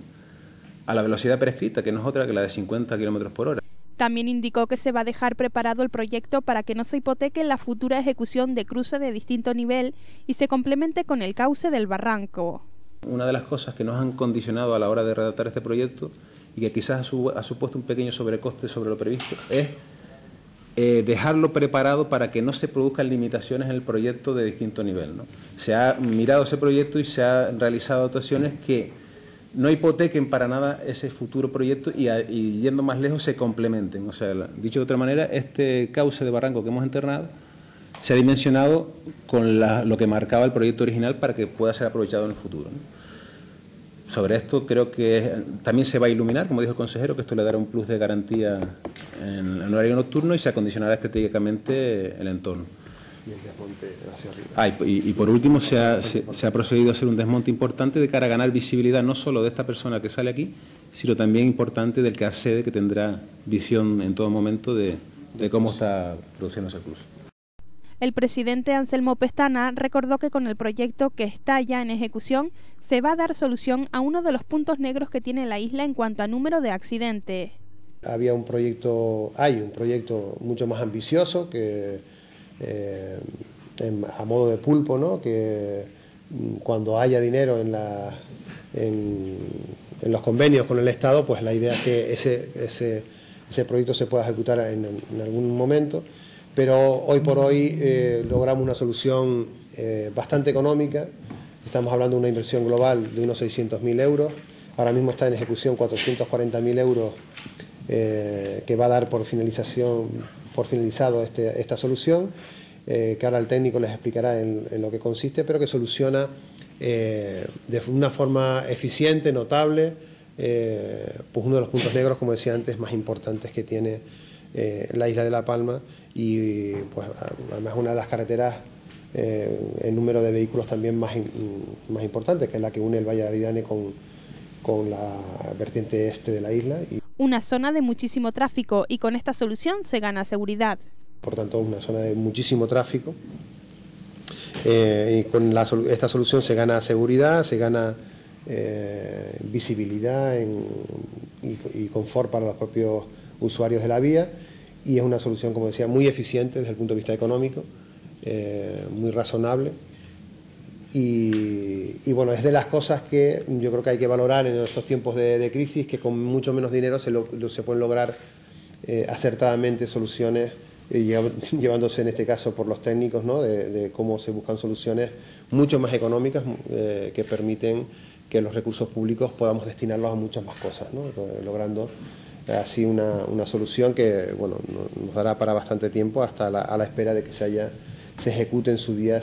[SPEAKER 13] a la velocidad prescrita, que no es otra que la de 50 kilómetros por hora.
[SPEAKER 1] También indicó que se va a dejar preparado el proyecto para que no se hipoteque la futura ejecución de cruces de distinto nivel y se complemente con el cauce del barranco.
[SPEAKER 13] Una de las cosas que nos han condicionado a la hora de redactar este proyecto y que quizás ha supuesto un pequeño sobrecoste sobre lo previsto es eh, dejarlo preparado para que no se produzcan limitaciones en el proyecto de distinto nivel. ¿no? Se ha mirado ese proyecto y se han realizado actuaciones que no hipotequen para nada ese futuro proyecto y, yendo más lejos se complementen. O sea, dicho de otra manera, este cauce de barranco que hemos internado se ha dimensionado con lo que marcaba el proyecto original para que pueda ser aprovechado en el futuro sobre esto creo que también se va a iluminar, como dijo el consejero, que esto le dará un plus de garantía en el horario nocturno y se acondicionará estratégicamente el entorno. Ah, y y, por último se ha, procedido a hacer un desmonte importante de cara a ganar visibilidad no solo de esta persona que sale aquí, sino también importante del que accede, que tendrá visión en todo momento de, cómo está produciendo el cruce
[SPEAKER 1] el presidente Anselmo Pestana recordó que con el proyecto que está ya en ejecución se va a dar solución a uno de los puntos negros que tiene la isla en cuanto a número de accidentes.
[SPEAKER 14] Había un proyecto, hay un proyecto mucho más ambicioso que eh, a modo de pulpo, ¿no? que mm, cuando haya dinero en, los convenios con el Estado, pues la idea es que ese, proyecto se pueda ejecutar en algún momento pero hoy por hoy eh, logramos una solución eh, bastante económica. Estamos hablando de una inversión global de unos 600.000 euros. Ahora mismo está en ejecución 440.000 euros eh, que va a dar por finalización, por finalizado este, esta solución, que ahora el técnico les explicará en, en lo que consiste, pero que soluciona de una forma eficiente, notable, pues uno de los puntos negros, como decía antes, más importantes que tiene la isla de La Palma y pues además una de las carreteras ...en eh, el número de vehículos también más, más importante, que es la que une el Valle de Aridane con, con la vertiente este de la isla.
[SPEAKER 1] Una zona de muchísimo tráfico y con esta solución se gana seguridad.
[SPEAKER 14] Por tanto, una zona de muchísimo tráfico eh, y con esta solución se gana seguridad, se gana eh, visibilidad y confort para los propios usuarios de la vía y es una solución, como decía, muy eficiente desde el punto de vista económico, eh, muy razonable. Y, bueno, es de las cosas que yo creo que hay que valorar en estos tiempos de, crisis, que con mucho menos dinero se, lo, se pueden lograr eh, acertadamente soluciones, eh, llevándose en este caso por los técnicos, ¿no? de, cómo se buscan soluciones mucho más económicas que permiten que los recursos públicos podamos destinarlos a muchas más cosas, logrando eh, así una, una solución que bueno, nos dará para bastante tiempo hasta la, a la espera de que se, haya, se ejecute en su día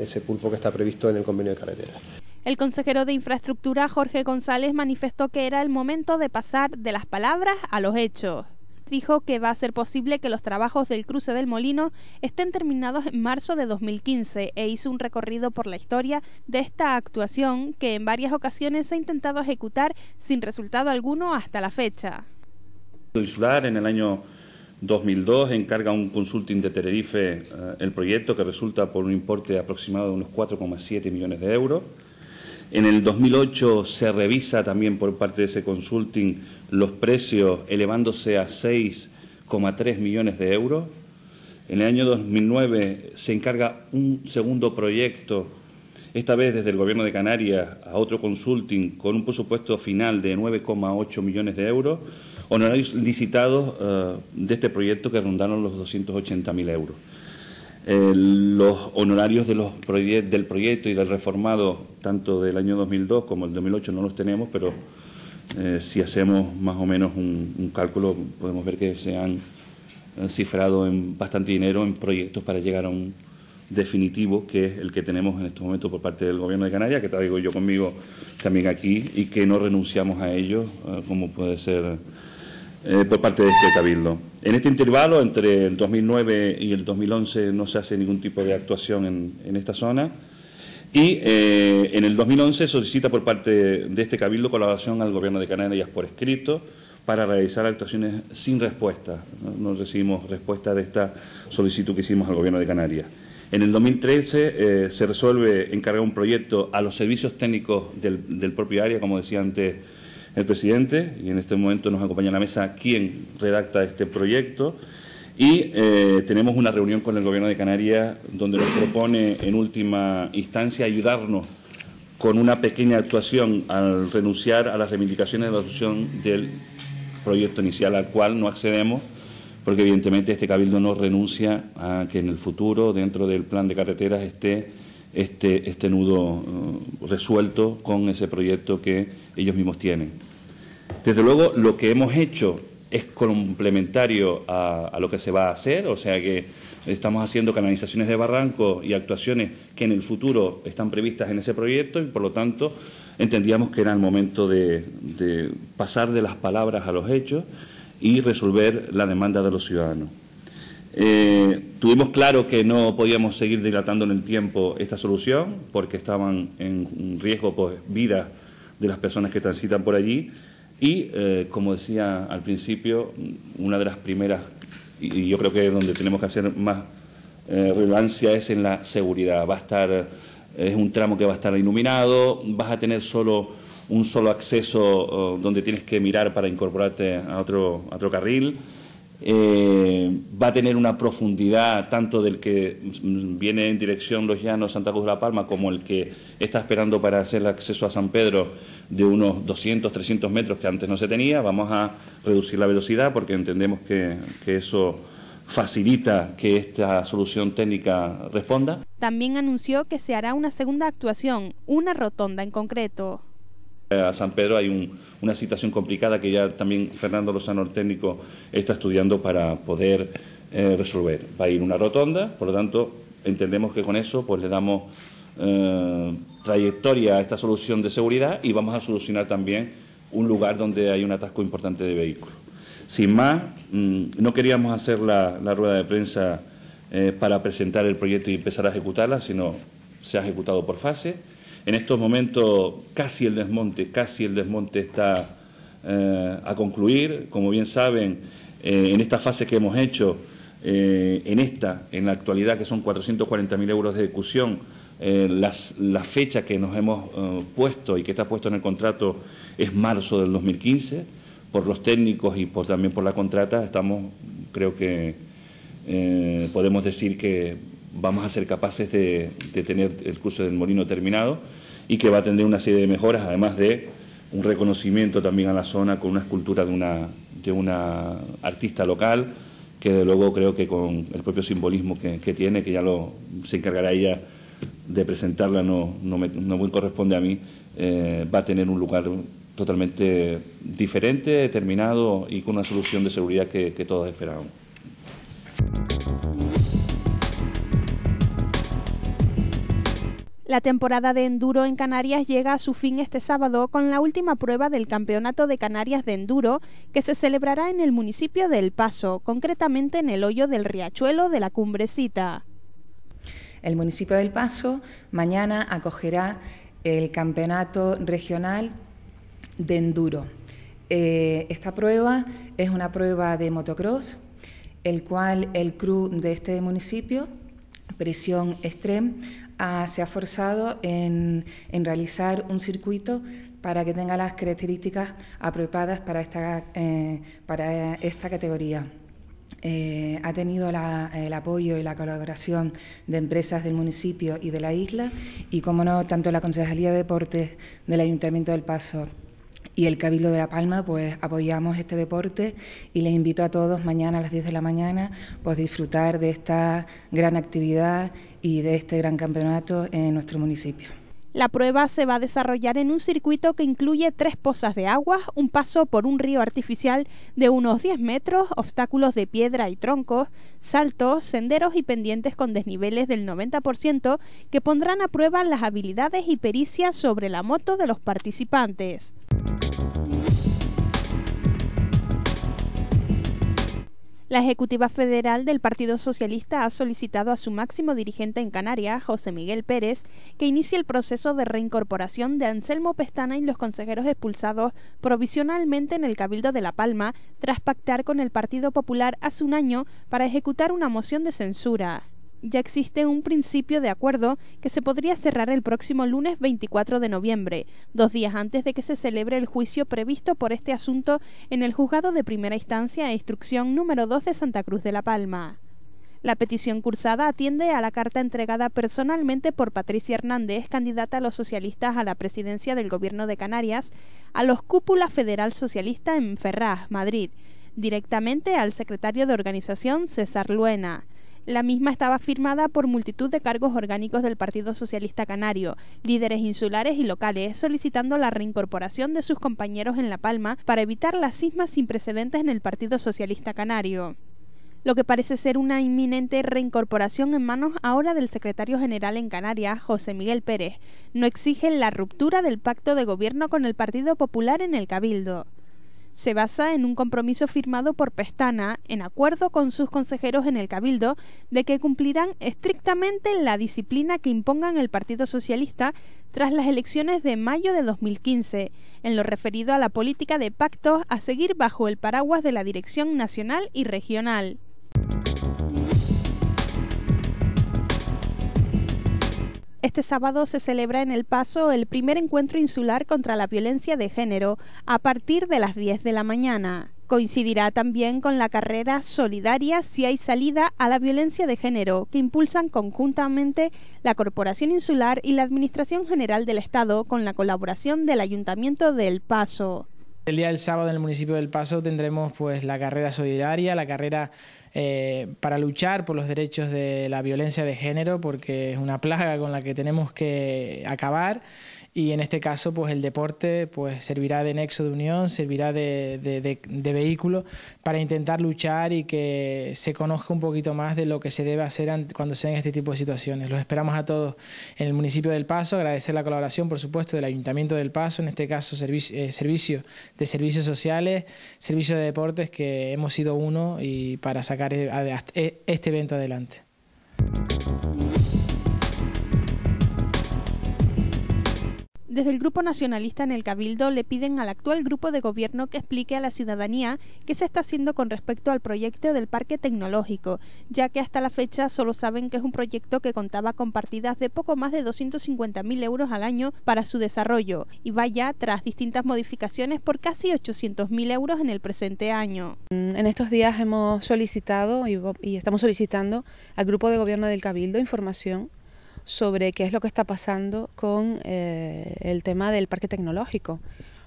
[SPEAKER 14] ese pulpo que está previsto en el convenio de carreteras.
[SPEAKER 1] El consejero de Infraestructura, Jorge González, manifestó que era el momento de pasar de las palabras a los hechos dijo que va a ser posible que los trabajos del cruce del molino estén terminados en marzo de 2015 e hizo un recorrido por la historia de esta actuación que en varias ocasiones se ha intentado ejecutar sin resultado alguno hasta la fecha.
[SPEAKER 15] Insular en el año 2002 encarga un consulting de Tenerife eh, el proyecto que resulta por un importe aproximado de unos 4,7 millones de euros. En el 2008 se revisa también por parte de ese consulting los precios elevándose a 6,3 millones de euros. En el año 2009 se encarga un segundo proyecto, esta vez desde el Gobierno de Canarias, a otro consulting con un presupuesto final de 9,8 millones de euros, honorarios licitados eh, de este proyecto que rondaron los 280.000 euros. Eh, los honorarios de los del proyecto y del reformado, tanto del año 2002 como el 2008, no los tenemos, pero eh, si hacemos más o menos un, cálculo, podemos ver que se han, cifrado en bastante dinero en proyectos para llegar a un definitivo, que es el que tenemos en estos momentos por parte del Gobierno de Canarias, que traigo yo conmigo también aquí y que no renunciamos a ello, eh, como puede ser eh, por parte de este Cabildo. En este intervalo, entre el 2009 y el 2011, no se hace ningún tipo de actuación en esta zona y eh, en el 2011 solicita por parte de este cabildo colaboración al gobierno de Canarias por escrito para realizar actuaciones sin respuesta. No, recibimos respuesta de esta solicitud que hicimos al gobierno de Canarias. En el 2013 eh, se resuelve encargar un proyecto a los servicios técnicos del, del propio área, como decía antes el presidente, y en este momento nos acompaña en la mesa quien redacta este proyecto. Y eh, tenemos una reunión con el Gobierno de Canarias donde nos propone en última instancia ayudarnos con una pequeña actuación al renunciar a las reivindicaciones de la adopción del proyecto inicial al cual no accedemos porque evidentemente este cabildo no renuncia a que en el futuro dentro del plan de carreteras esté este, este nudo uh, resuelto con ese proyecto que ellos mismos tienen. Desde luego, lo que hemos hecho es complementario a, lo que se va a hacer, o sea que estamos haciendo canalizaciones de barranco... y actuaciones que en el futuro están previstas en ese proyecto y por lo tanto entendíamos que era el momento de, pasar de las palabras a los hechos y resolver la demanda de los ciudadanos. Eh, tuvimos claro que no podíamos seguir dilatando en el tiempo esta solución porque estaban en riesgo pues, vidas de las personas que transitan por allí y, eh, como decía al principio, una de las primeras, y yo creo que es donde tenemos que hacer más eh, relevancia, es en la seguridad. Va a estar, eh, es un tramo que va a estar iluminado, vas a tener solo un solo acceso oh, donde tienes que mirar para incorporarte a otro, a otro carril. Eh, va a tener una profundidad tanto del que viene en dirección Los Llanos, Santa Cruz de la Palma, como el que está esperando para hacer el acceso a San Pedro de unos 200, 300 metros que antes no se tenía. Vamos a reducir la velocidad porque entendemos que, que eso facilita que esta solución técnica responda.
[SPEAKER 1] También anunció que se hará una segunda actuación, una rotonda en concreto.
[SPEAKER 15] A San Pedro hay un, una situación complicada que ya también Fernando Lozano, el técnico, está estudiando para poder eh, resolver. Va a ir una rotonda, por lo tanto, entendemos que con eso pues le damos eh, trayectoria a esta solución de seguridad y vamos a solucionar también un lugar donde hay un atasco importante de vehículos. Sin más, mm, no queríamos hacer la, rueda de prensa eh, para presentar el proyecto y empezar a ejecutarla, sino se ha ejecutado por fase en estos momentos casi el desmonte, casi el desmonte está eh, a concluir. Como bien saben, eh, en esta fase que hemos hecho, eh, en esta, en la actualidad, que son 440.000 euros de ejecución, las, la fecha que nos hemos puesto y que está puesto en el contrato es marzo del 2015. Por los técnicos y por, también por la contrata estamos, creo que podemos decir que vamos a ser capaces de, tener el curso del Molino terminado y que va a tener una serie de mejoras, además de un reconocimiento también a la zona con una escultura de una, de una artista local, que de luego creo que con el propio simbolismo que, tiene, que ya lo, se encargará ella de presentarla, no, no, me, no me corresponde a mí, eh, va a tener un lugar totalmente diferente, determinado y con una solución de seguridad que, que todos esperábamos.
[SPEAKER 1] La temporada de enduro en Canarias llega a su fin este sábado con la última prueba del Campeonato de Canarias de Enduro que se celebrará en el municipio de El Paso, concretamente en el hoyo del riachuelo de la Cumbrecita. El municipio del Paso mañana acogerá el Campeonato Regional
[SPEAKER 9] de Enduro. Eh, esta prueba es una prueba de motocross, el cual el crew de este municipio, Presión Extreme, Ah, se ha forzado en, en, realizar un circuito para que tenga las características apropiadas para esta, eh, para esta categoría. Eh, ha tenido el apoyo y la colaboración de empresas del municipio y de la isla y, como no, tanto la Concejalía de Deportes del Ayuntamiento del Paso y el Cabildo de La Palma pues apoyamos este deporte y les invito a todos mañana a las 10 de la mañana pues disfrutar de esta gran actividad y de este gran campeonato en nuestro municipio.
[SPEAKER 1] La prueba se va a desarrollar en un circuito que incluye tres pozas de agua, un paso por un río artificial de unos 10 metros, obstáculos de piedra y troncos, saltos, senderos y pendientes con desniveles del 90% que pondrán a prueba las habilidades y pericias sobre la moto de los participantes. La Ejecutiva Federal del Partido Socialista ha solicitado a su máximo dirigente en Canarias, José Miguel Pérez, que inicie el proceso de reincorporación de Anselmo Pestana y los consejeros expulsados provisionalmente en el Cabildo de La Palma, tras pactar con el Partido Popular hace un año para ejecutar una moción de censura ya existe un principio de acuerdo que se podría cerrar el próximo lunes 24 de noviembre, dos días antes de que se celebre el juicio previsto por este asunto en el juzgado de primera instancia e instrucción número 2 de Santa Cruz de la Palma. La petición cursada atiende a la carta entregada personalmente por Patricia Hernández, candidata a los socialistas a la presidencia del Gobierno de Canarias, a los cúpula federal socialista en Ferraz, Madrid, directamente al secretario de organización César Luena la misma estaba firmada por multitud de cargos orgánicos del Partido Socialista Canario, líderes insulares y locales, solicitando la reincorporación de sus compañeros en La Palma para evitar las cismas sin precedentes en el Partido Socialista Canario lo que parece ser una inminente reincorporación en manos ahora del secretario general en Canarias, José Miguel Pérez, no exige la ruptura del pacto de gobierno con el Partido Popular en el Cabildo se basa en un compromiso firmado por Pestana en acuerdo con sus consejeros en el Cabildo de que cumplirán estrictamente la disciplina que impongan el Partido Socialista tras las elecciones de mayo de 2015, en lo referido a la política de pactos a seguir bajo el paraguas de la Dirección Nacional y Regional. Este sábado se celebra en El Paso el primer encuentro insular contra la violencia de género a partir de las 10 de la mañana. Coincidirá también con la carrera solidaria Si hay salida a la violencia de género, que impulsan conjuntamente la Corporación Insular y la Administración General del Estado con la colaboración del Ayuntamiento de El Paso.
[SPEAKER 8] El día del sábado en el municipio del Paso tendremos pues la carrera solidaria, la carrera eh, para luchar por los derechos de la violencia de género, porque es una plaga con la que tenemos que acabar y en este caso pues el deporte pues servirá de nexo de unión, servirá de, vehículo para intentar luchar y que se conozca un poquito más de lo que se debe hacer cuando se den este tipo de situaciones. Los esperamos a todos en el municipio del Paso, agradecer la colaboración por supuesto del Ayuntamiento del Paso, en este caso eh, servicio, de servicios sociales, servicio de deportes que hemos sido uno y para sacar eh, este evento adelante.
[SPEAKER 1] Desde el Grupo Nacionalista en el Cabildo le piden al actual grupo de gobierno que explique a la ciudadanía qué se está haciendo con respecto al proyecto del Parque Tecnológico, ya que hasta la fecha solo saben que es un proyecto que contaba con partidas de poco más de 250.000 euros al año para su desarrollo y vaya tras distintas modificaciones por casi 800.000 euros en el presente año.
[SPEAKER 9] Mm, en estos días hemos solicitado y, y estamos solicitando al grupo de gobierno del Cabildo información sobre qué es lo que está pasando con eh, el tema del parque tecnológico.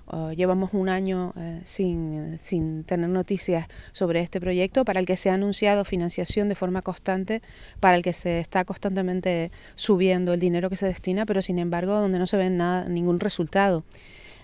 [SPEAKER 9] Oh, llevamos un año eh, sin, sin, tener noticias sobre este proyecto, para el que se ha anunciado financiación de forma constante, para el que se está constantemente subiendo el dinero que se destina, pero sin embargo donde no se ve nada, ningún resultado.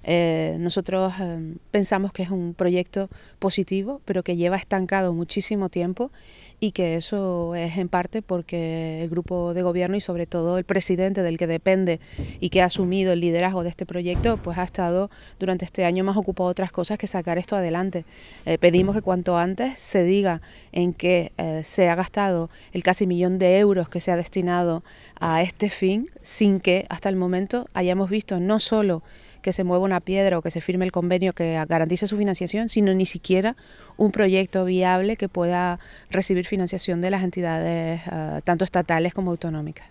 [SPEAKER 9] Eh, nosotros eh, pensamos que es un proyecto positivo, pero que lleva estancado muchísimo tiempo y que eso es en parte porque el grupo de gobierno y sobre todo el presidente del que depende y que ha asumido el liderazgo de este proyecto, pues ha estado durante este año más ocupado otras cosas que sacar esto adelante. Eh, pedimos que cuanto antes se diga en qué se ha gastado el casi millón de euros que se ha destinado a este fin, sin que hasta el momento hayamos visto no solo que se mueva una piedra o que se firme el convenio que garantice su financiación, sino ni siquiera un proyecto viable que pueda recibir financiación de las entidades eh, tanto estatales como autonómicas.